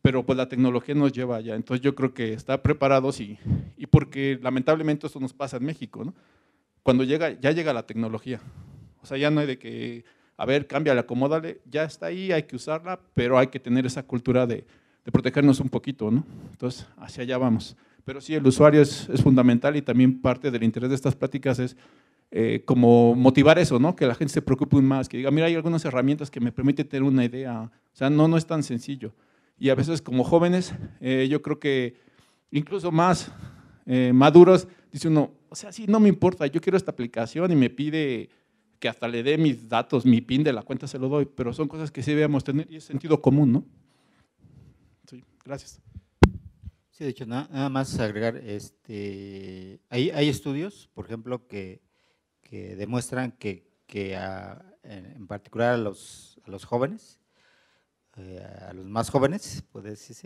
Pero pues la tecnología nos lleva allá, entonces yo creo que está preparados y, y porque lamentablemente esto nos pasa en México, ¿no? Cuando llega, ya llega la tecnología, o sea, ya no hay de que a ver, cámbiale, acomódale, ya está ahí, hay que usarla, pero hay que tener esa cultura de, de protegernos un poquito, ¿no? Entonces, hacia allá vamos. Pero sí, el usuario es, fundamental y también parte del interés de estas pláticas es eh, como motivar eso, ¿no? Que la gente se preocupe más, que diga, mira, hay algunas herramientas que me permiten tener una idea. O sea, no, no es tan sencillo. Y a veces como jóvenes, eh, yo creo que incluso más eh, maduros, dice uno, o sea, sí, no me importa, yo quiero esta aplicación y me pide que hasta le dé mis datos, mi PIN de la cuenta se lo doy, pero son cosas que sí debemos tener y es sentido común, ¿no? Sí, gracias. Sí, de hecho, nada, más agregar, este, hay, estudios, por ejemplo, que, demuestran que, que en particular a los, jóvenes, eh, a los más jóvenes, pues,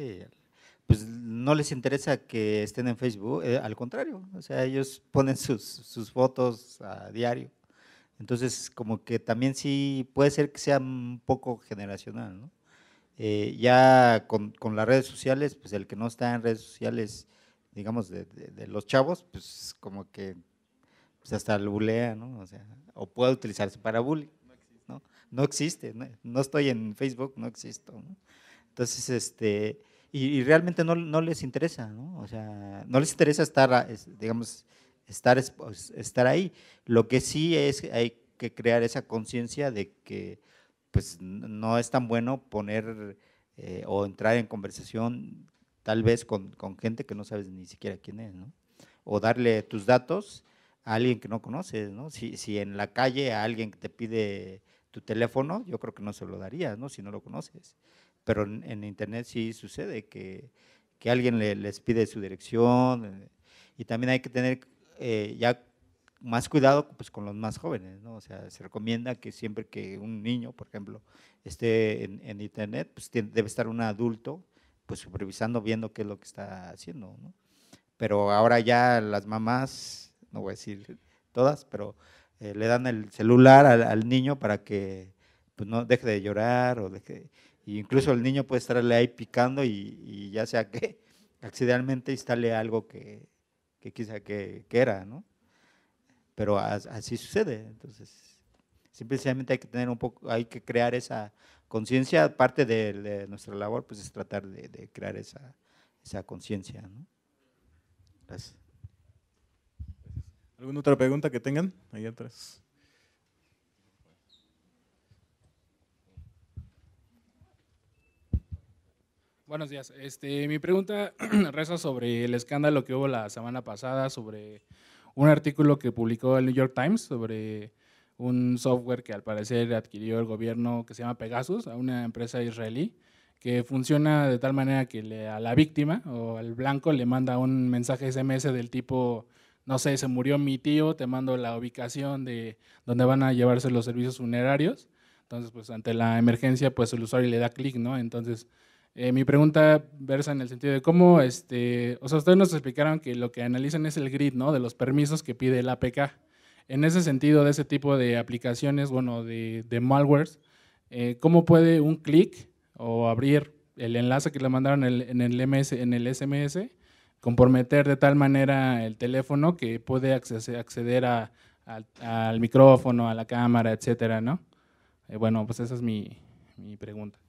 pues, no les interesa que estén en Facebook, eh, al contrario, o sea, ellos ponen sus, sus fotos a diario. Entonces, como que también sí puede ser que sea un poco generacional, ¿no? Eh, ya con, las redes sociales, pues el que no está en redes sociales, digamos, de, de, los chavos, pues como que pues, hasta lo bulea, ¿no? O sea, o puede utilizarse para bullying, ¿no? existe, no, estoy en Facebook, no existo, ¿no? Entonces, este, y, y realmente no, no, les interesa, ¿no? O sea, no les interesa estar, digamos, estar, pues, estar ahí. Lo que sí es hay que crear esa conciencia de que pues no es tan bueno poner eh, o entrar en conversación tal vez con, con, gente que no sabes ni siquiera quién es, ¿no? O darle tus datos a alguien que no conoces, ¿no? Si, si en la calle a alguien que te pide tu teléfono, yo creo que no se lo darías, ¿no? Si no lo conoces. Pero en, internet sí sucede que, que alguien les pide su dirección, eh, y también hay que tener eh, ya más cuidado pues, con los más jóvenes, ¿no? O sea, se recomienda que siempre que un niño, por ejemplo, esté en, internet, pues debe estar un adulto, pues supervisando, viendo qué es lo que está haciendo, ¿no? Pero ahora ya las mamás, no voy a decir todas, pero eh, le dan el celular al, niño para que pues, no deje de llorar o deje, e incluso el niño puede estarle ahí picando y ya sea que (laughs) accidentalmente instale algo que que quizá que, era, ¿no? Pero así sucede, entonces simplemente hay que tener un poco, hay que crear esa conciencia, parte de, nuestra labor pues es tratar de, crear esa, esa conciencia, ¿no? Gracias. ¿Alguna otra pregunta que tengan? Ahí atrás. Buenos días. Este, mi pregunta (clears throat) reza sobre el escándalo que hubo la semana pasada sobre un artículo que publicó el New York Times sobre un software que al parecer adquirió el gobierno que se llama Pegasus, a una empresa israelí, que funciona de tal manera que le, a la víctima o al blanco le manda un mensaje SMS del tipo, no sé, se murió mi tío, te mando la ubicación de donde van a llevarse los servicios funerarios. Entonces, pues ante la emergencia, pues el usuario le da clic, ¿no? Entonces, eh, mi pregunta versa en el sentido de cómo, este, o sea, ustedes nos explicaron que lo que analizan es el grid, ¿no? De los permisos que pide el APK. En ese sentido, de ese tipo de aplicaciones, bueno, de, de malwares, eh, ¿cómo puede un clic o abrir el enlace que le mandaron en, el MS, en el SMS comprometer de tal manera el teléfono que puede acceder al micrófono, a la cámara, etcétera, ¿no? Eh, bueno, pues esa es mi pregunta.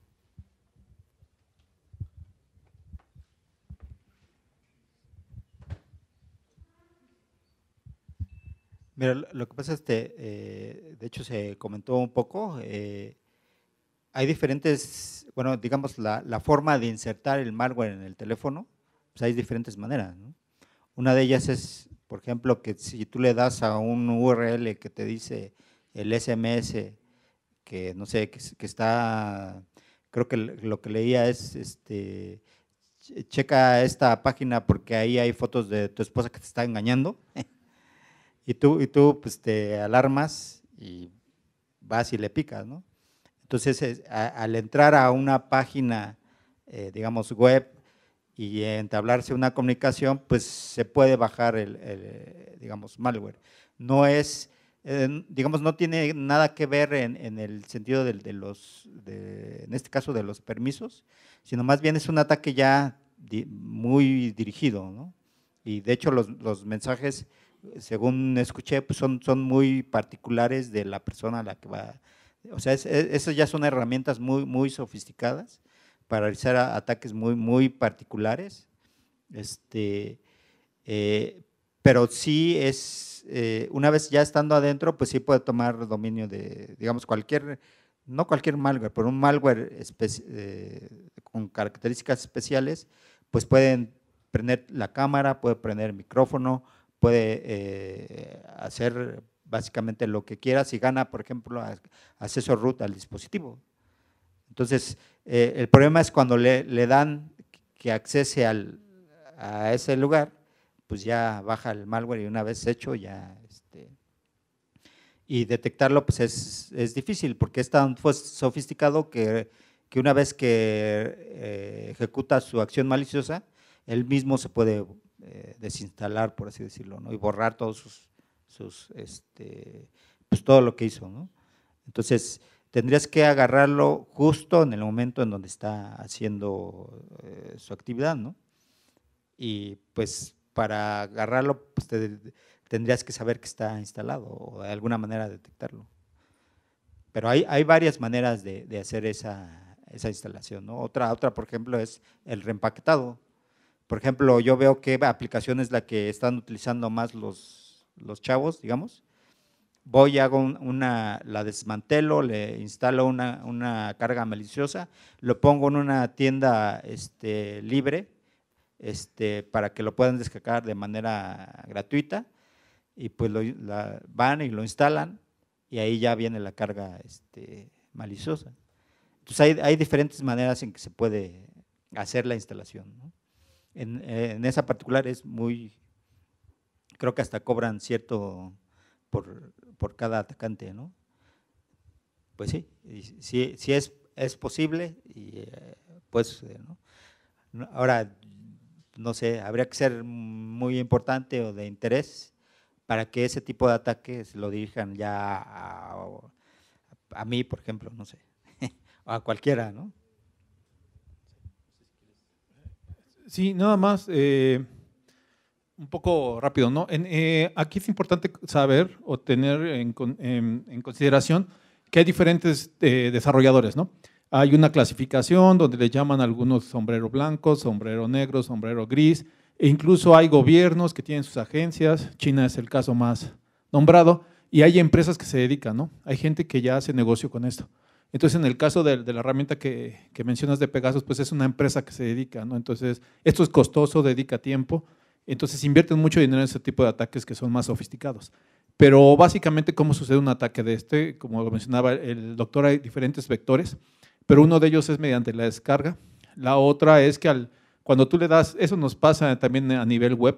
Mira, lo que pasa es que, eh, de hecho, se comentó un poco, eh, hay diferentes, bueno, digamos, la, forma de insertar el malware en el teléfono, pues hay diferentes maneras. ¿no? Una de ellas es, por ejemplo, que si tú le das a un URL que te dice el SMS, que no sé, que, está, creo que lo que leía es, este, checa esta página porque ahí hay fotos de tu esposa que te está engañando. (laughs) y tú, y pues, te alarmas y vas y le picas, ¿no? Entonces, al entrar a una página, eh, digamos, web y entablarse una comunicación, pues se puede bajar el, digamos, malware. No es, eh, digamos, no tiene nada que ver en, el sentido de, los, en este caso, de los permisos, sino más bien es un ataque ya muy dirigido, ¿no? Y de hecho los, los mensajes según escuché, pues son, muy particulares de la persona a la que va. O sea, esas ya son herramientas muy, muy sofisticadas para realizar ataques muy, muy particulares. Este, eh, pero sí es, eh, una vez ya estando adentro, pues sí puede tomar dominio de, digamos, cualquier, no cualquier malware, pero un malware eh, con características especiales, pues pueden prender la cámara, puede prender el micrófono, puede eh, hacer básicamente lo que quiera si gana, por ejemplo, acceso root al dispositivo. Entonces, eh, el problema es cuando le, dan que accese al, a ese lugar, pues ya baja el malware y una vez hecho ya… Este, y detectarlo pues es, es difícil porque es tan sofisticado que, una vez que eh, ejecuta su acción maliciosa, él mismo se puede eh, desinstalar, por así decirlo, ¿no? y borrar todos sus, sus este, pues todo lo que hizo. ¿no? Entonces, tendrías que agarrarlo justo en el momento en donde está haciendo eh, su actividad, ¿no? Y pues para agarrarlo, pues, tendrías que saber que está instalado o de alguna manera detectarlo. Pero hay, hay varias maneras de, hacer esa, instalación, Otra, otra, por ejemplo, es el reempaquetado. Por ejemplo, yo veo qué aplicación es la que están utilizando más los, los chavos, digamos. Voy, hago una, la desmantelo, le instalo una, carga maliciosa, lo pongo en una tienda este, libre este, para que lo puedan descargar de manera gratuita y pues lo, van y lo instalan y ahí ya viene la carga este, maliciosa. Entonces hay, hay diferentes maneras en que se puede hacer la instalación. ¿no? en, esa particular es muy, creo que hasta cobran cierto por, por cada atacante, ¿no? Pues sí, si es, es posible y pues, Ahora, no sé, habría que ser muy importante o de interés para que ese tipo de ataques lo dirijan ya a, a mí, por ejemplo, no sé, (laughs) o a cualquiera, ¿no? Sí, nada más. Eh, un poco rápido, ¿no? En, eh, aquí es importante saber o tener en, consideración que hay diferentes eh, desarrolladores, ¿no? Hay una clasificación donde le llaman algunos sombrero blanco, sombrero negro, sombrero gris, e incluso hay gobiernos que tienen sus agencias, China es el caso más nombrado, y hay empresas que se dedican, ¿no? Hay gente que ya hace negocio con esto. Entonces, en el caso de, la herramienta que, mencionas de Pegasus, pues es una empresa que se dedica, ¿no? Entonces, esto es costoso, dedica tiempo, entonces invierten mucho dinero en ese tipo de ataques que son más sofisticados. Pero básicamente, ¿cómo sucede un ataque de este? Como lo mencionaba el doctor, hay diferentes vectores, pero uno de ellos es mediante la descarga. La otra es que al, cuando tú le das, eso nos pasa también a nivel web,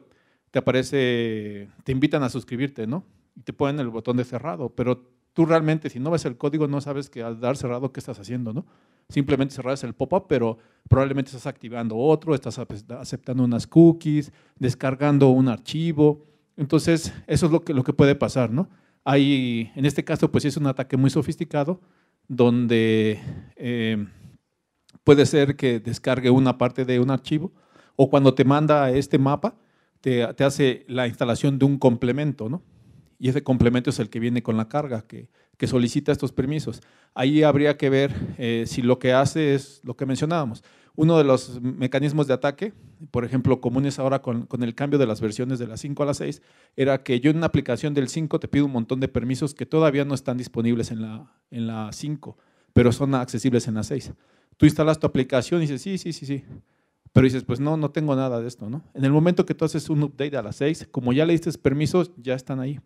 te aparece, te invitan a suscribirte, ¿no? Y te ponen el botón de cerrado, pero tú realmente, si no ves el código, no sabes que al dar cerrado, ¿qué estás haciendo? ¿no? Simplemente cerras el pop-up, pero probablemente estás activando otro, estás aceptando unas cookies, descargando un archivo. Entonces, eso es lo que, lo que puede pasar, ¿no? Hay, en este caso, pues es un ataque muy sofisticado, donde em, puede ser que descargue una parte de un archivo, o cuando te manda este mapa, te, te hace la instalación de un complemento, ¿no? y ese complemento es el que viene con la carga, que, solicita estos permisos. Ahí habría que ver eh, si lo que hace es lo que mencionábamos. Uno de los mecanismos de ataque, por ejemplo, comunes ahora con, el cambio de las versiones de las 5 a las 6, era que yo en una aplicación del 5 te pido un montón de permisos que todavía no están disponibles en la, en la 5, pero son accesibles en la 6. Tú instalas tu aplicación y dices, sí, sí, sí, sí. Pero dices, pues no, no tengo nada de esto, ¿no? En el momento que tú haces un update a las 6, como ya le diste permisos, ya están ahí.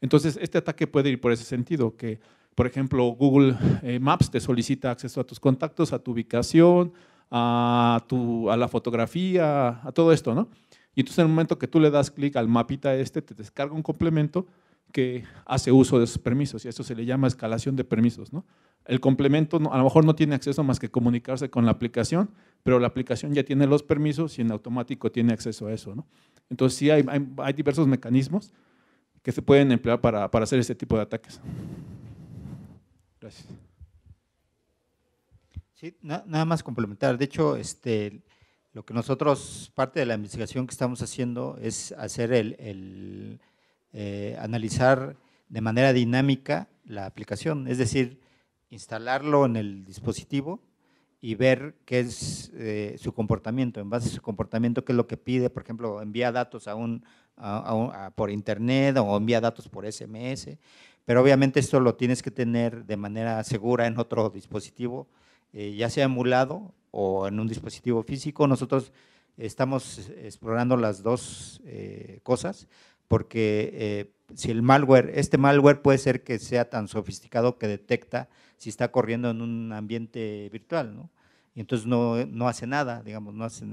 Entonces, este ataque puede ir por ese sentido, que por ejemplo Google eh, Maps te solicita acceso a tus contactos, a tu ubicación, a, tu, a la fotografía, a todo esto, ¿no? Y entonces en el momento que tú le das clic al mapita este, te descarga un complemento que hace uso de esos permisos y a eso se le llama escalación de permisos. ¿no? El complemento a lo mejor no tiene acceso más que comunicarse con la aplicación, pero la aplicación ya tiene los permisos y en automático tiene acceso a eso. ¿no? Entonces sí hay diversos mecanismos que se pueden emplear para, hacer este tipo de ataques. Gracias. Sí, nada más complementar. De hecho, este, lo que nosotros, parte de la investigación que estamos haciendo es hacer el, eh, analizar de manera dinámica la aplicación, es decir, instalarlo en el dispositivo y ver qué es eh, su comportamiento, en base a su comportamiento, qué es lo que pide, por ejemplo, envía datos a un, a por internet o envía datos por SMS, pero obviamente esto lo tienes que tener de manera segura en otro dispositivo, eh, ya sea emulado o en un dispositivo físico. Nosotros estamos explorando las dos eh, cosas porque eh, si el malware, este malware puede ser que sea tan sofisticado que detecta si está corriendo en un ambiente virtual, ¿no? Y entonces no, hace nada, digamos, no hace,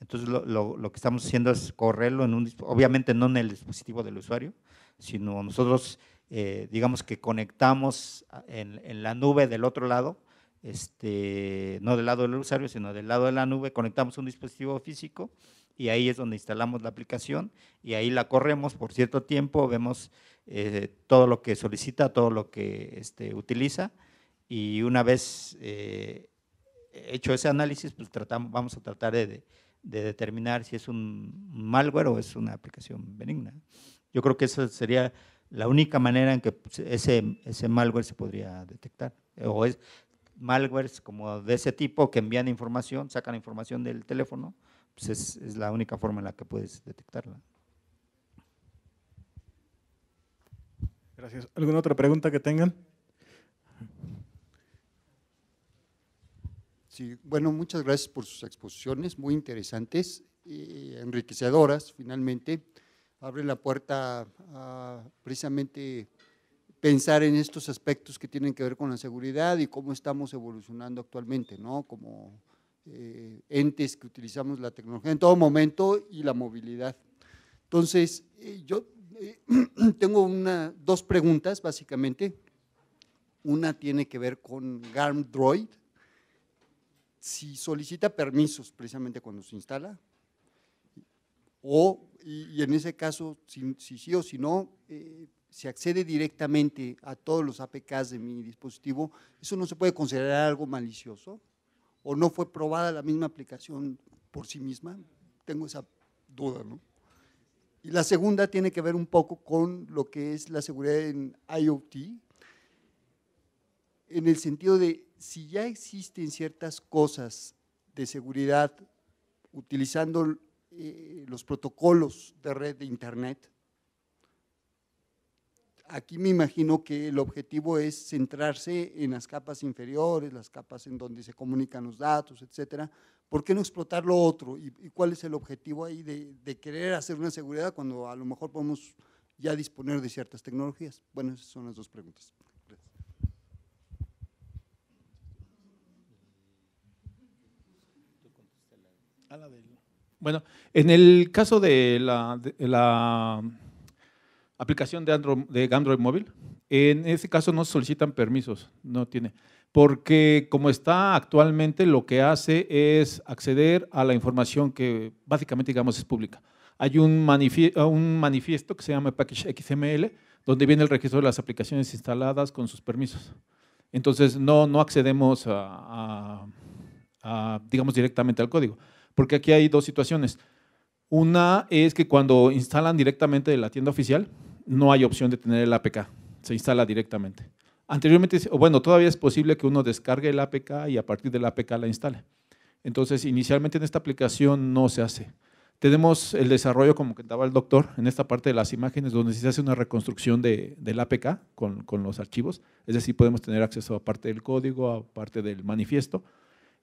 entonces lo, que estamos haciendo es correrlo en un, obviamente no en el dispositivo del usuario, sino nosotros eh, digamos que conectamos en, la nube del otro lado, este, no del lado del usuario, sino del lado de la nube, conectamos un dispositivo físico y ahí es donde instalamos la aplicación y ahí la corremos por cierto tiempo, vemos eh, todo lo que solicita, todo lo que este, utiliza y una vez eh, hecho ese análisis, pues tratamos, vamos a tratar de, determinar si es un malware o es una aplicación benigna. Yo creo que esa sería la única manera en que pues, ese, ese malware se podría detectar o es malware como de ese tipo que envían información, sacan información del teléfono pues, es, la única forma en la que puedes detectarla. Gracias. ¿Alguna otra pregunta que tengan? Sí, bueno, muchas gracias por sus exposiciones, muy interesantes, y eh, enriquecedoras finalmente. Abre la puerta a precisamente pensar en estos aspectos que tienen que ver con la seguridad y cómo estamos evolucionando actualmente, ¿no? Como eh, entes que utilizamos la tecnología en todo momento y la movilidad. Entonces, eh, yo eh, (clears throat) tengo dos preguntas básicamente. Una tiene que ver con GARM Droid. Si solicita permisos precisamente cuando se instala, o, y, en ese caso, si, si, sí o si no, se accede directamente a todos los APKs de mi dispositivo, ¿eso no se puede considerar algo malicioso? o no fue probada la misma aplicación por sí misma. Tengo esa duda, ¿no? Y la segunda tiene que ver un poco con lo que es la seguridad en IoT, en el sentido de si ya existen ciertas cosas de seguridad utilizando eh, los protocolos de red de Internet, aquí me imagino que el objetivo es centrarse en las capas inferiores, las capas en donde se comunican los datos, etcétera. ¿Por qué no explotar lo otro? ¿Y, cuál es el objetivo ahí de, querer hacer una seguridad cuando a lo mejor podemos ya disponer de ciertas tecnologías? Bueno, esas son las dos preguntas. Ah, bueno, en el caso de la aplicación de Android, de Android móvil, en ese caso no solicitan permisos, no tiene. Porque como está actualmente, lo que hace es acceder a la información que básicamente, digamos, es pública. Hay un, manifiesto, un manifiesto que se llama Package XML, donde viene el registro de las aplicaciones instaladas con sus permisos. Entonces, no, no accedemos digamos, directamente al código. Porque aquí hay dos situaciones. Una es que cuando instalan directamente de la tienda oficial, no hay opción de tener el APK, se instala directamente. Anteriormente, bueno, todavía es posible que uno descargue el APK y a partir del APK la instale. Entonces, inicialmente en esta aplicación no se hace. Tenemos el desarrollo, como que daba el doctor, en esta parte de las imágenes, donde se hace una reconstrucción de, del APK con, los archivos. Es decir, podemos tener acceso a parte del código, a parte del manifiesto.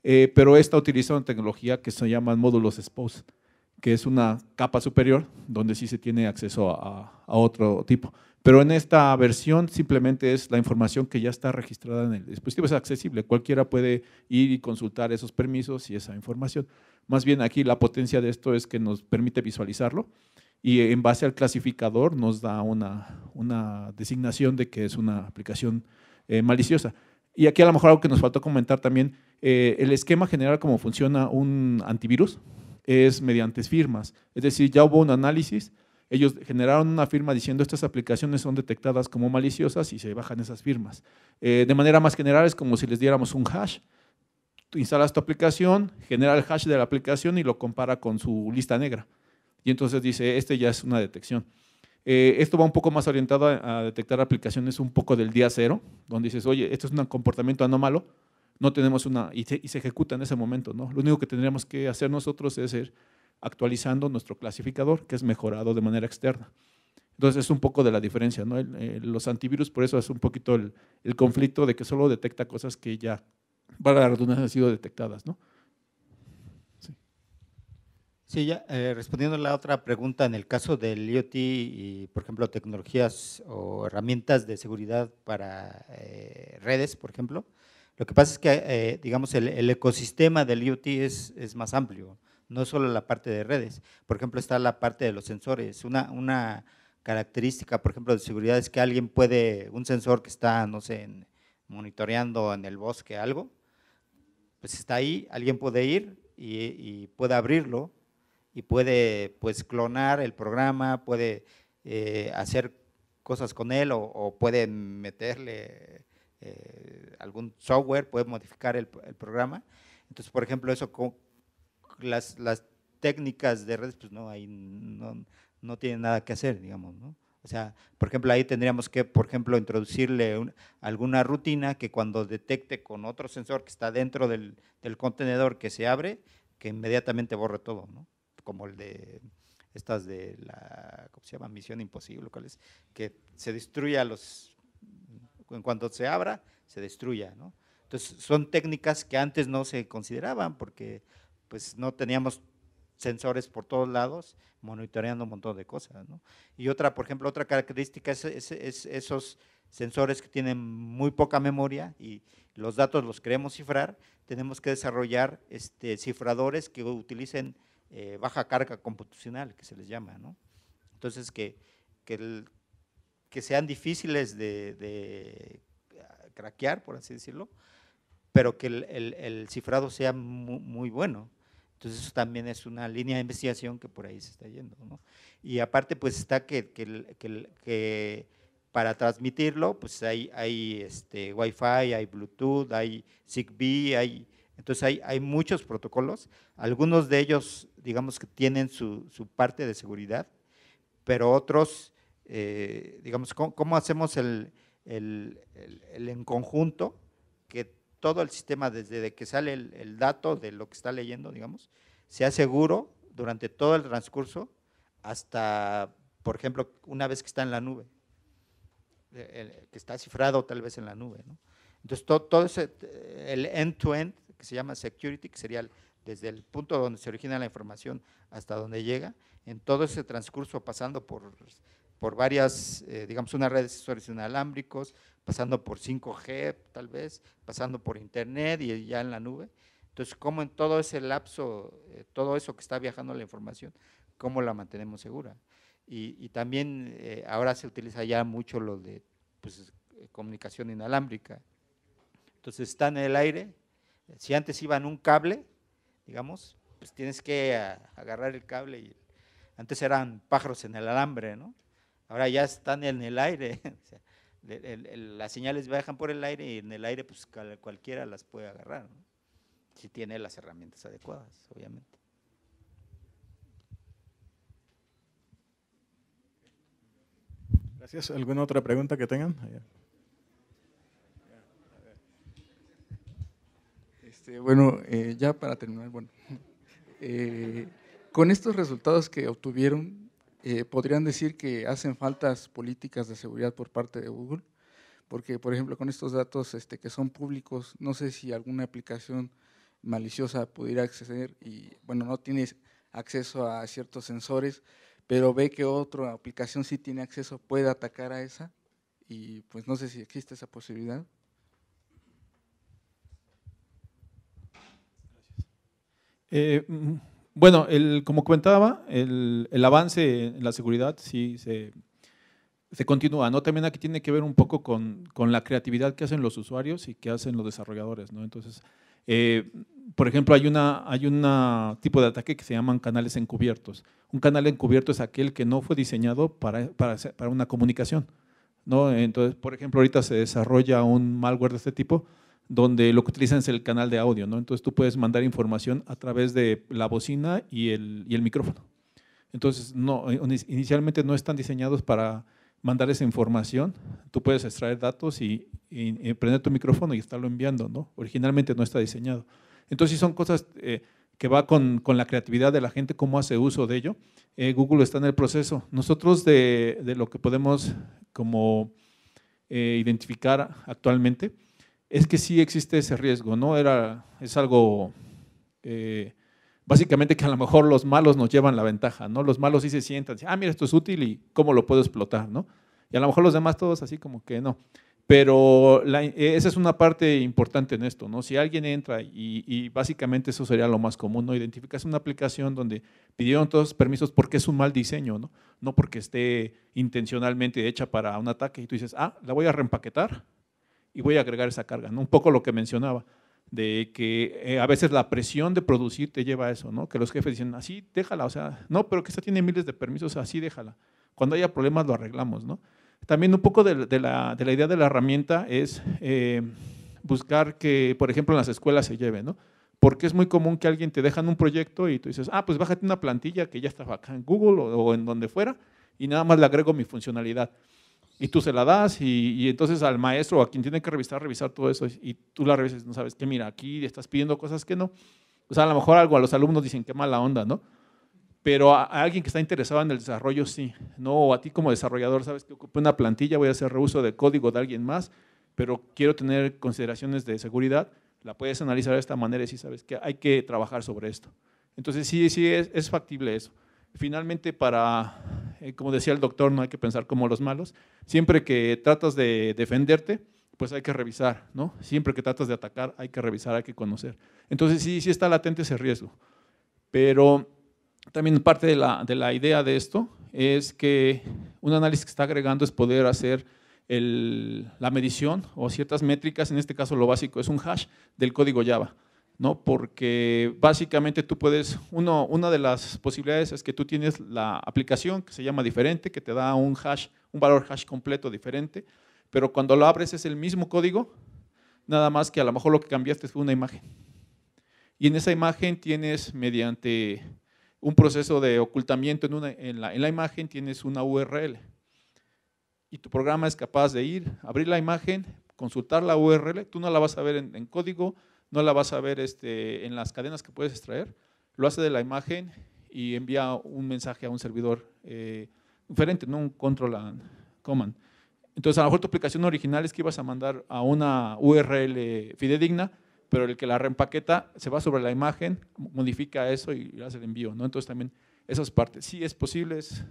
Eh, pero esta utiliza una tecnología que se llama módulos exposed que es una capa superior donde sí se tiene acceso a, otro tipo. Pero en esta versión simplemente es la información que ya está registrada en el dispositivo, es accesible, cualquiera puede ir y consultar esos permisos y esa información. Más bien aquí la potencia de esto es que nos permite visualizarlo y en base al clasificador nos da una, designación de que es una aplicación eh, maliciosa. Y aquí a lo mejor algo que nos faltó comentar también, eh, el esquema general, cómo funciona un antivirus, es mediante firmas. Es decir, ya hubo un análisis, ellos generaron una firma diciendo estas aplicaciones son detectadas como maliciosas y se bajan esas firmas. Eh, de manera más general es como si les diéramos un hash. Tú instalas tu aplicación, genera el hash de la aplicación y lo compara con su lista negra. Y entonces dice, este ya es una detección. Eh, esto va un poco más orientado a, a, detectar aplicaciones un poco del día cero, donde dices, oye, esto es un comportamiento anómalo, no tenemos una, y se, ejecuta en ese momento, ¿no? Lo único que tendríamos que hacer nosotros es ir actualizando nuestro clasificador, que es mejorado de manera externa. Entonces es un poco de la diferencia, ¿no? los antivirus, por eso es un poquito el, conflicto de que solo detecta cosas que ya, para la redundancia, han sido detectadas, ¿no? Sí, ya eh, respondiendo a la otra pregunta, en el caso del IoT y, por ejemplo, tecnologías o herramientas de seguridad para eh, redes, por ejemplo, lo que pasa es que, eh, digamos, el, ecosistema del IoT es, es, más amplio, no solo la parte de redes. Por ejemplo, está la parte de los sensores. Una, una característica, por ejemplo, de seguridad es que alguien puede, un sensor que está, no sé, monitoreando en el bosque algo, pues está ahí, alguien puede ir y, puede abrirlo y puede pues clonar el programa, puede eh, hacer cosas con él o puede meterle eh, algún software, puede modificar el, programa. Entonces, por ejemplo, eso con las, las técnicas de redes, pues no, ahí no, no nada que hacer, digamos, ¿no? O sea, por ejemplo, ahí tendríamos que, por ejemplo, introducirle alguna rutina que cuando detecte con otro sensor que está dentro del, del contenedor que se abre, que inmediatamente borre todo, ¿no? Como el de estas de la, ¿cómo se llama? Misión Imposible, ¿cuál es? Que se destruya los en cuanto se abra, se destruya. Entonces, son técnicas que antes no se consideraban porque pues, no teníamos sensores por todos lados, monitoreando un montón de cosas. Y otra, por ejemplo, otra característica es, esos sensores que tienen muy poca memoria y los datos los queremos cifrar, tenemos que desarrollar este, cifradores que utilicen eh, baja carga computacional, que se les llama. ¿no? Entonces, que, que, el, que sean difíciles de, de ah, craquear, por así decirlo, pero que el, el, cifrado sea muy, muy, bueno. Entonces eso también es una línea de investigación que por ahí se está yendo. ¿no? Y aparte pues está que, que, que, que para transmitirlo pues hay, hay este, Wi-Fi, hay Bluetooth, hay ZigBee, hay… Entonces hay, hay, muchos protocolos, algunos de ellos digamos que tienen su, su parte de seguridad, pero otros eh, digamos, cómo, hacemos el, en conjunto que todo el sistema, desde que sale el, dato de lo que está leyendo, digamos, sea seguro durante todo el transcurso hasta, por ejemplo, una vez que está en la nube, eh, que está cifrado tal vez en la nube. Entonces, todo, ese, el end to -end, que se llama security, que sería desde el punto donde se origina la información hasta donde llega, en todo ese transcurso pasando por por varias, eh, digamos, una red de inalámbricos, pasando por 5G tal vez, pasando por Internet y ya en la nube. Entonces, ¿cómo en todo ese lapso, eh, todo eso que está viajando la información, cómo la mantenemos segura? Y, también eh, ahora se utiliza ya mucho lo de pues, comunicación inalámbrica. Entonces, está en el aire. Si antes iban un cable, digamos, pues tienes que agarrar el cable y antes eran pájaros en el alambre, ¿no? Ahora ya están en el aire. (laughs) las señales viajan por el aire y en el aire pues cualquiera las puede agarrar, si tiene las herramientas adecuadas, obviamente. Gracias. ¿Alguna otra pregunta que tengan? Este, bueno, eh, ya para terminar, bueno, eh, con estos resultados que obtuvieron, eh, podrían decir que hacen faltas políticas de seguridad por parte de Google, porque por ejemplo con estos datos este, que son públicos, no sé si alguna aplicación maliciosa pudiera acceder y bueno, no tienes acceso a ciertos sensores, pero ve que otra aplicación sí tiene acceso, puede atacar a esa y pues no sé si existe esa posibilidad. Eh, mm, bueno, el, como comentaba, el, avance en la seguridad sí se, continúa, ¿no? También aquí tiene que ver un poco con, la creatividad que hacen los usuarios y que hacen los desarrolladores, Entonces, eh, por ejemplo, hay un hay una tipo de ataque que se llaman canales encubiertos. Un canal encubierto es aquel que no fue diseñado para, una comunicación, Entonces, por ejemplo, ahorita se desarrolla un malware de este tipo, donde lo que utilizan es el canal de audio, ¿no? Entonces tú puedes mandar información a través de la bocina y el, micrófono. Entonces, no, eh, inicialmente no están diseñados para mandar esa información. Tú puedes extraer datos y, prender tu micrófono y estarlo enviando, ¿no? Originalmente no está diseñado. Entonces, son cosas eh, que va con, la creatividad de la gente, cómo hace uso de ello. Eh, Google está en el proceso. Nosotros de, lo que podemos como identificar actualmente, es que sí existe ese riesgo, ¿no? Era, es algo, eh, básicamente que a lo mejor los malos nos llevan la ventaja, ¿no? Los malos sí se sientan, ah, mira, esto es útil y cómo lo puedo explotar, ¿no? Y a lo mejor los demás todos así como que no. Pero e, esa es una parte importante en esto, ¿no? Si alguien entra y, y, básicamente eso sería lo más común, ¿no? Identificas una aplicación donde pidieron todos los permisos porque es un mal diseño, ¿no? No porque esté intencionalmente hecha para un ataque y tú dices, ah, la voy a reempaquetar y voy a agregar esa carga, ¿no? Un poco lo que mencionaba, de que eh, a veces la presión de producir te lleva a eso, ¿no? Que los jefes dicen, así déjala, o sea, no, pero que esta tiene miles de permisos, así déjala. Cuando haya problemas lo arreglamos, ¿no? También un poco de, la, idea de la herramienta es eh, buscar que, por ejemplo, en las escuelas se lleve, ¿no? Porque es muy común que alguien te dejan un proyecto y tú dices, ah, pues bájate una plantilla que ya estaba acá en Google o, o en donde fuera y nada más le agrego mi funcionalidad. Y tú se la das y, entonces al maestro o a quien tiene que revisar, revisar todo eso y tú la revisas, no sabes qué mira, aquí estás pidiendo cosas que no. O sea, a lo mejor algo a los alumnos dicen, qué mala onda, ¿no? Pero a, alguien que está interesado en el desarrollo, sí. No, o a ti como desarrollador, sabes que ocupo una plantilla, voy a hacer reuso de código de alguien más, pero quiero tener consideraciones de seguridad, la puedes analizar de esta manera y sí sabes que hay que trabajar sobre esto. Entonces sí, sí es factible eso finalmente para, eh, como decía el doctor, no hay que pensar como los malos. Siempre que tratas de defenderte, pues hay que revisar, ¿no? Siempre que tratas de atacar, hay que revisar, hay que conocer. Entonces sí, está latente ese riesgo. Pero también parte de la, idea de esto es que un análisis que está agregando es poder hacer la medición o ciertas métricas, en este caso lo básico es un hash del código Java. ¿no? Porque básicamente tú puedes, una de las posibilidades es que tú tienes la aplicación que se llama diferente, que te da un hash, un valor hash completo diferente, pero cuando lo abres es el mismo código, nada más que a lo mejor lo que cambiaste es una imagen. Y en esa imagen tienes mediante un proceso de ocultamiento en, la, imagen, tienes una URL. Y tu programa es capaz de ir, abrir la imagen, consultar la URL, tú no la vas a ver en código, no la vas a ver este, en las cadenas que puedes extraer, lo hace de la imagen y envía un mensaje a un servidor eh, diferente, no un control and command. Entonces, a lo mejor tu aplicación original es que ibas a mandar a una URL fidedigna, pero el que la reempaqueta se va sobre la imagen, modifica eso y hace el envío. ¿no? Entonces, también esas partes. Sí es posible. Es,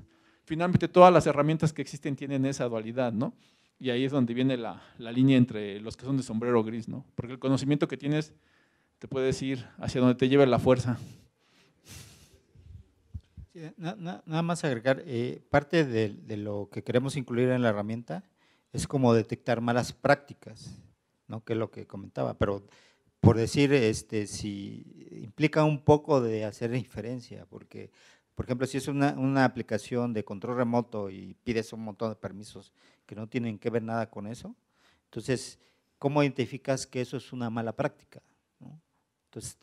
finalmente, todas las herramientas que existen tienen esa dualidad. ¿no? Y ahí es donde viene la, la, línea entre los que son de sombrero gris, ¿no? Porque el conocimiento que tienes te puede decir hacia donde te lleva la fuerza. nada más agregar, eh, parte de, lo que queremos incluir en la herramienta es como detectar malas prácticas, ¿no? Que es lo que comentaba, pero por decir, este, si implica un poco de hacer inferencia, porque por ejemplo, si es una, una, aplicación de control remoto y pides un montón de permisos que no tienen que ver nada con eso. Entonces, ¿cómo identificas que eso es una mala práctica? Entonces,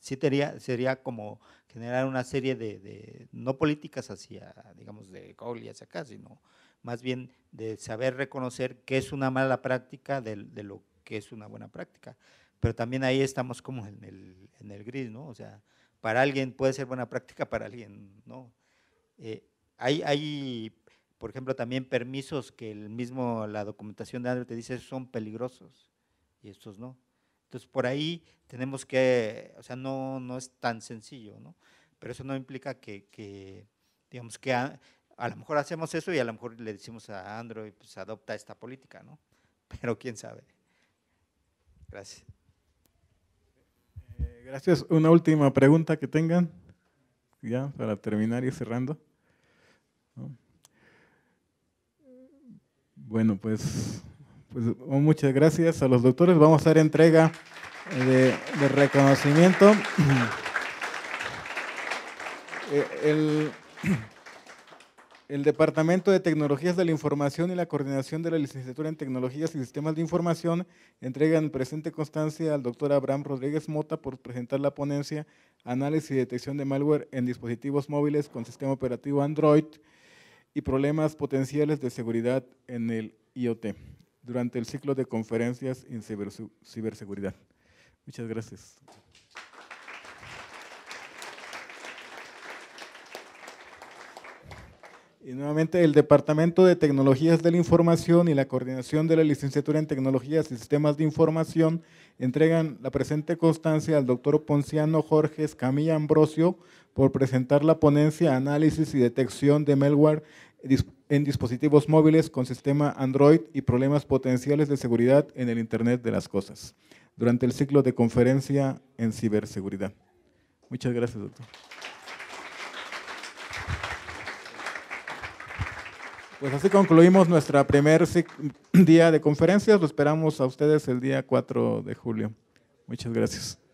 sí sería, sería como generar una serie de, no políticas hacia, digamos, de Gaul y hacia acá, sino más bien de saber reconocer qué es una mala práctica de, lo que es una buena práctica. Pero también ahí estamos como en el, en el gris, ¿no? O sea, para alguien puede ser buena práctica, para alguien no. Eh, hay, hay por ejemplo, también permisos que el mismo, la documentación de Android te dice son peligrosos y estos no. Entonces, por ahí tenemos que, o sea, no, no es tan sencillo, ¿no? Pero eso no implica que, digamos, que a, lo mejor hacemos eso y a lo mejor le decimos a Android, pues adopta esta política, ¿no? (laughs) Pero quién sabe. Gracias. Eh, gracias. Una última pregunta que tengan, ya para terminar y cerrando. Bueno, pues, pues oh, muchas gracias a los doctores. Vamos a dar entrega eh, de, reconocimiento. (clears throat) Eh, el, el Departamento de Tecnologías de la Información y la Coordinación de la Licenciatura en Tecnologías y Sistemas de Información entregan presente constancia al doctor Abraham Rodríguez Mota por presentar la ponencia Análisis y Detección de Malware en Dispositivos Móviles con Sistema Operativo Android y problemas potenciales de seguridad en el IoT durante el ciclo de conferencias en ciberseguridad. Muchas gracias. Y nuevamente el Departamento de Tecnologías de la Información y la Coordinación de la Licenciatura en Tecnologías y Sistemas de Información entregan la presente constancia al doctor Ponciano Jorge Camilla Ambrosio, por presentar la ponencia Análisis y Detección de Malware en dispositivos móviles con sistema Android y problemas potenciales de seguridad en el Internet de las Cosas, durante el ciclo de conferencia en ciberseguridad. Muchas gracias, doctor. Pues así concluimos nuestro primer día de conferencias. Lo esperamos a ustedes el día 4 de julio. Muchas gracias.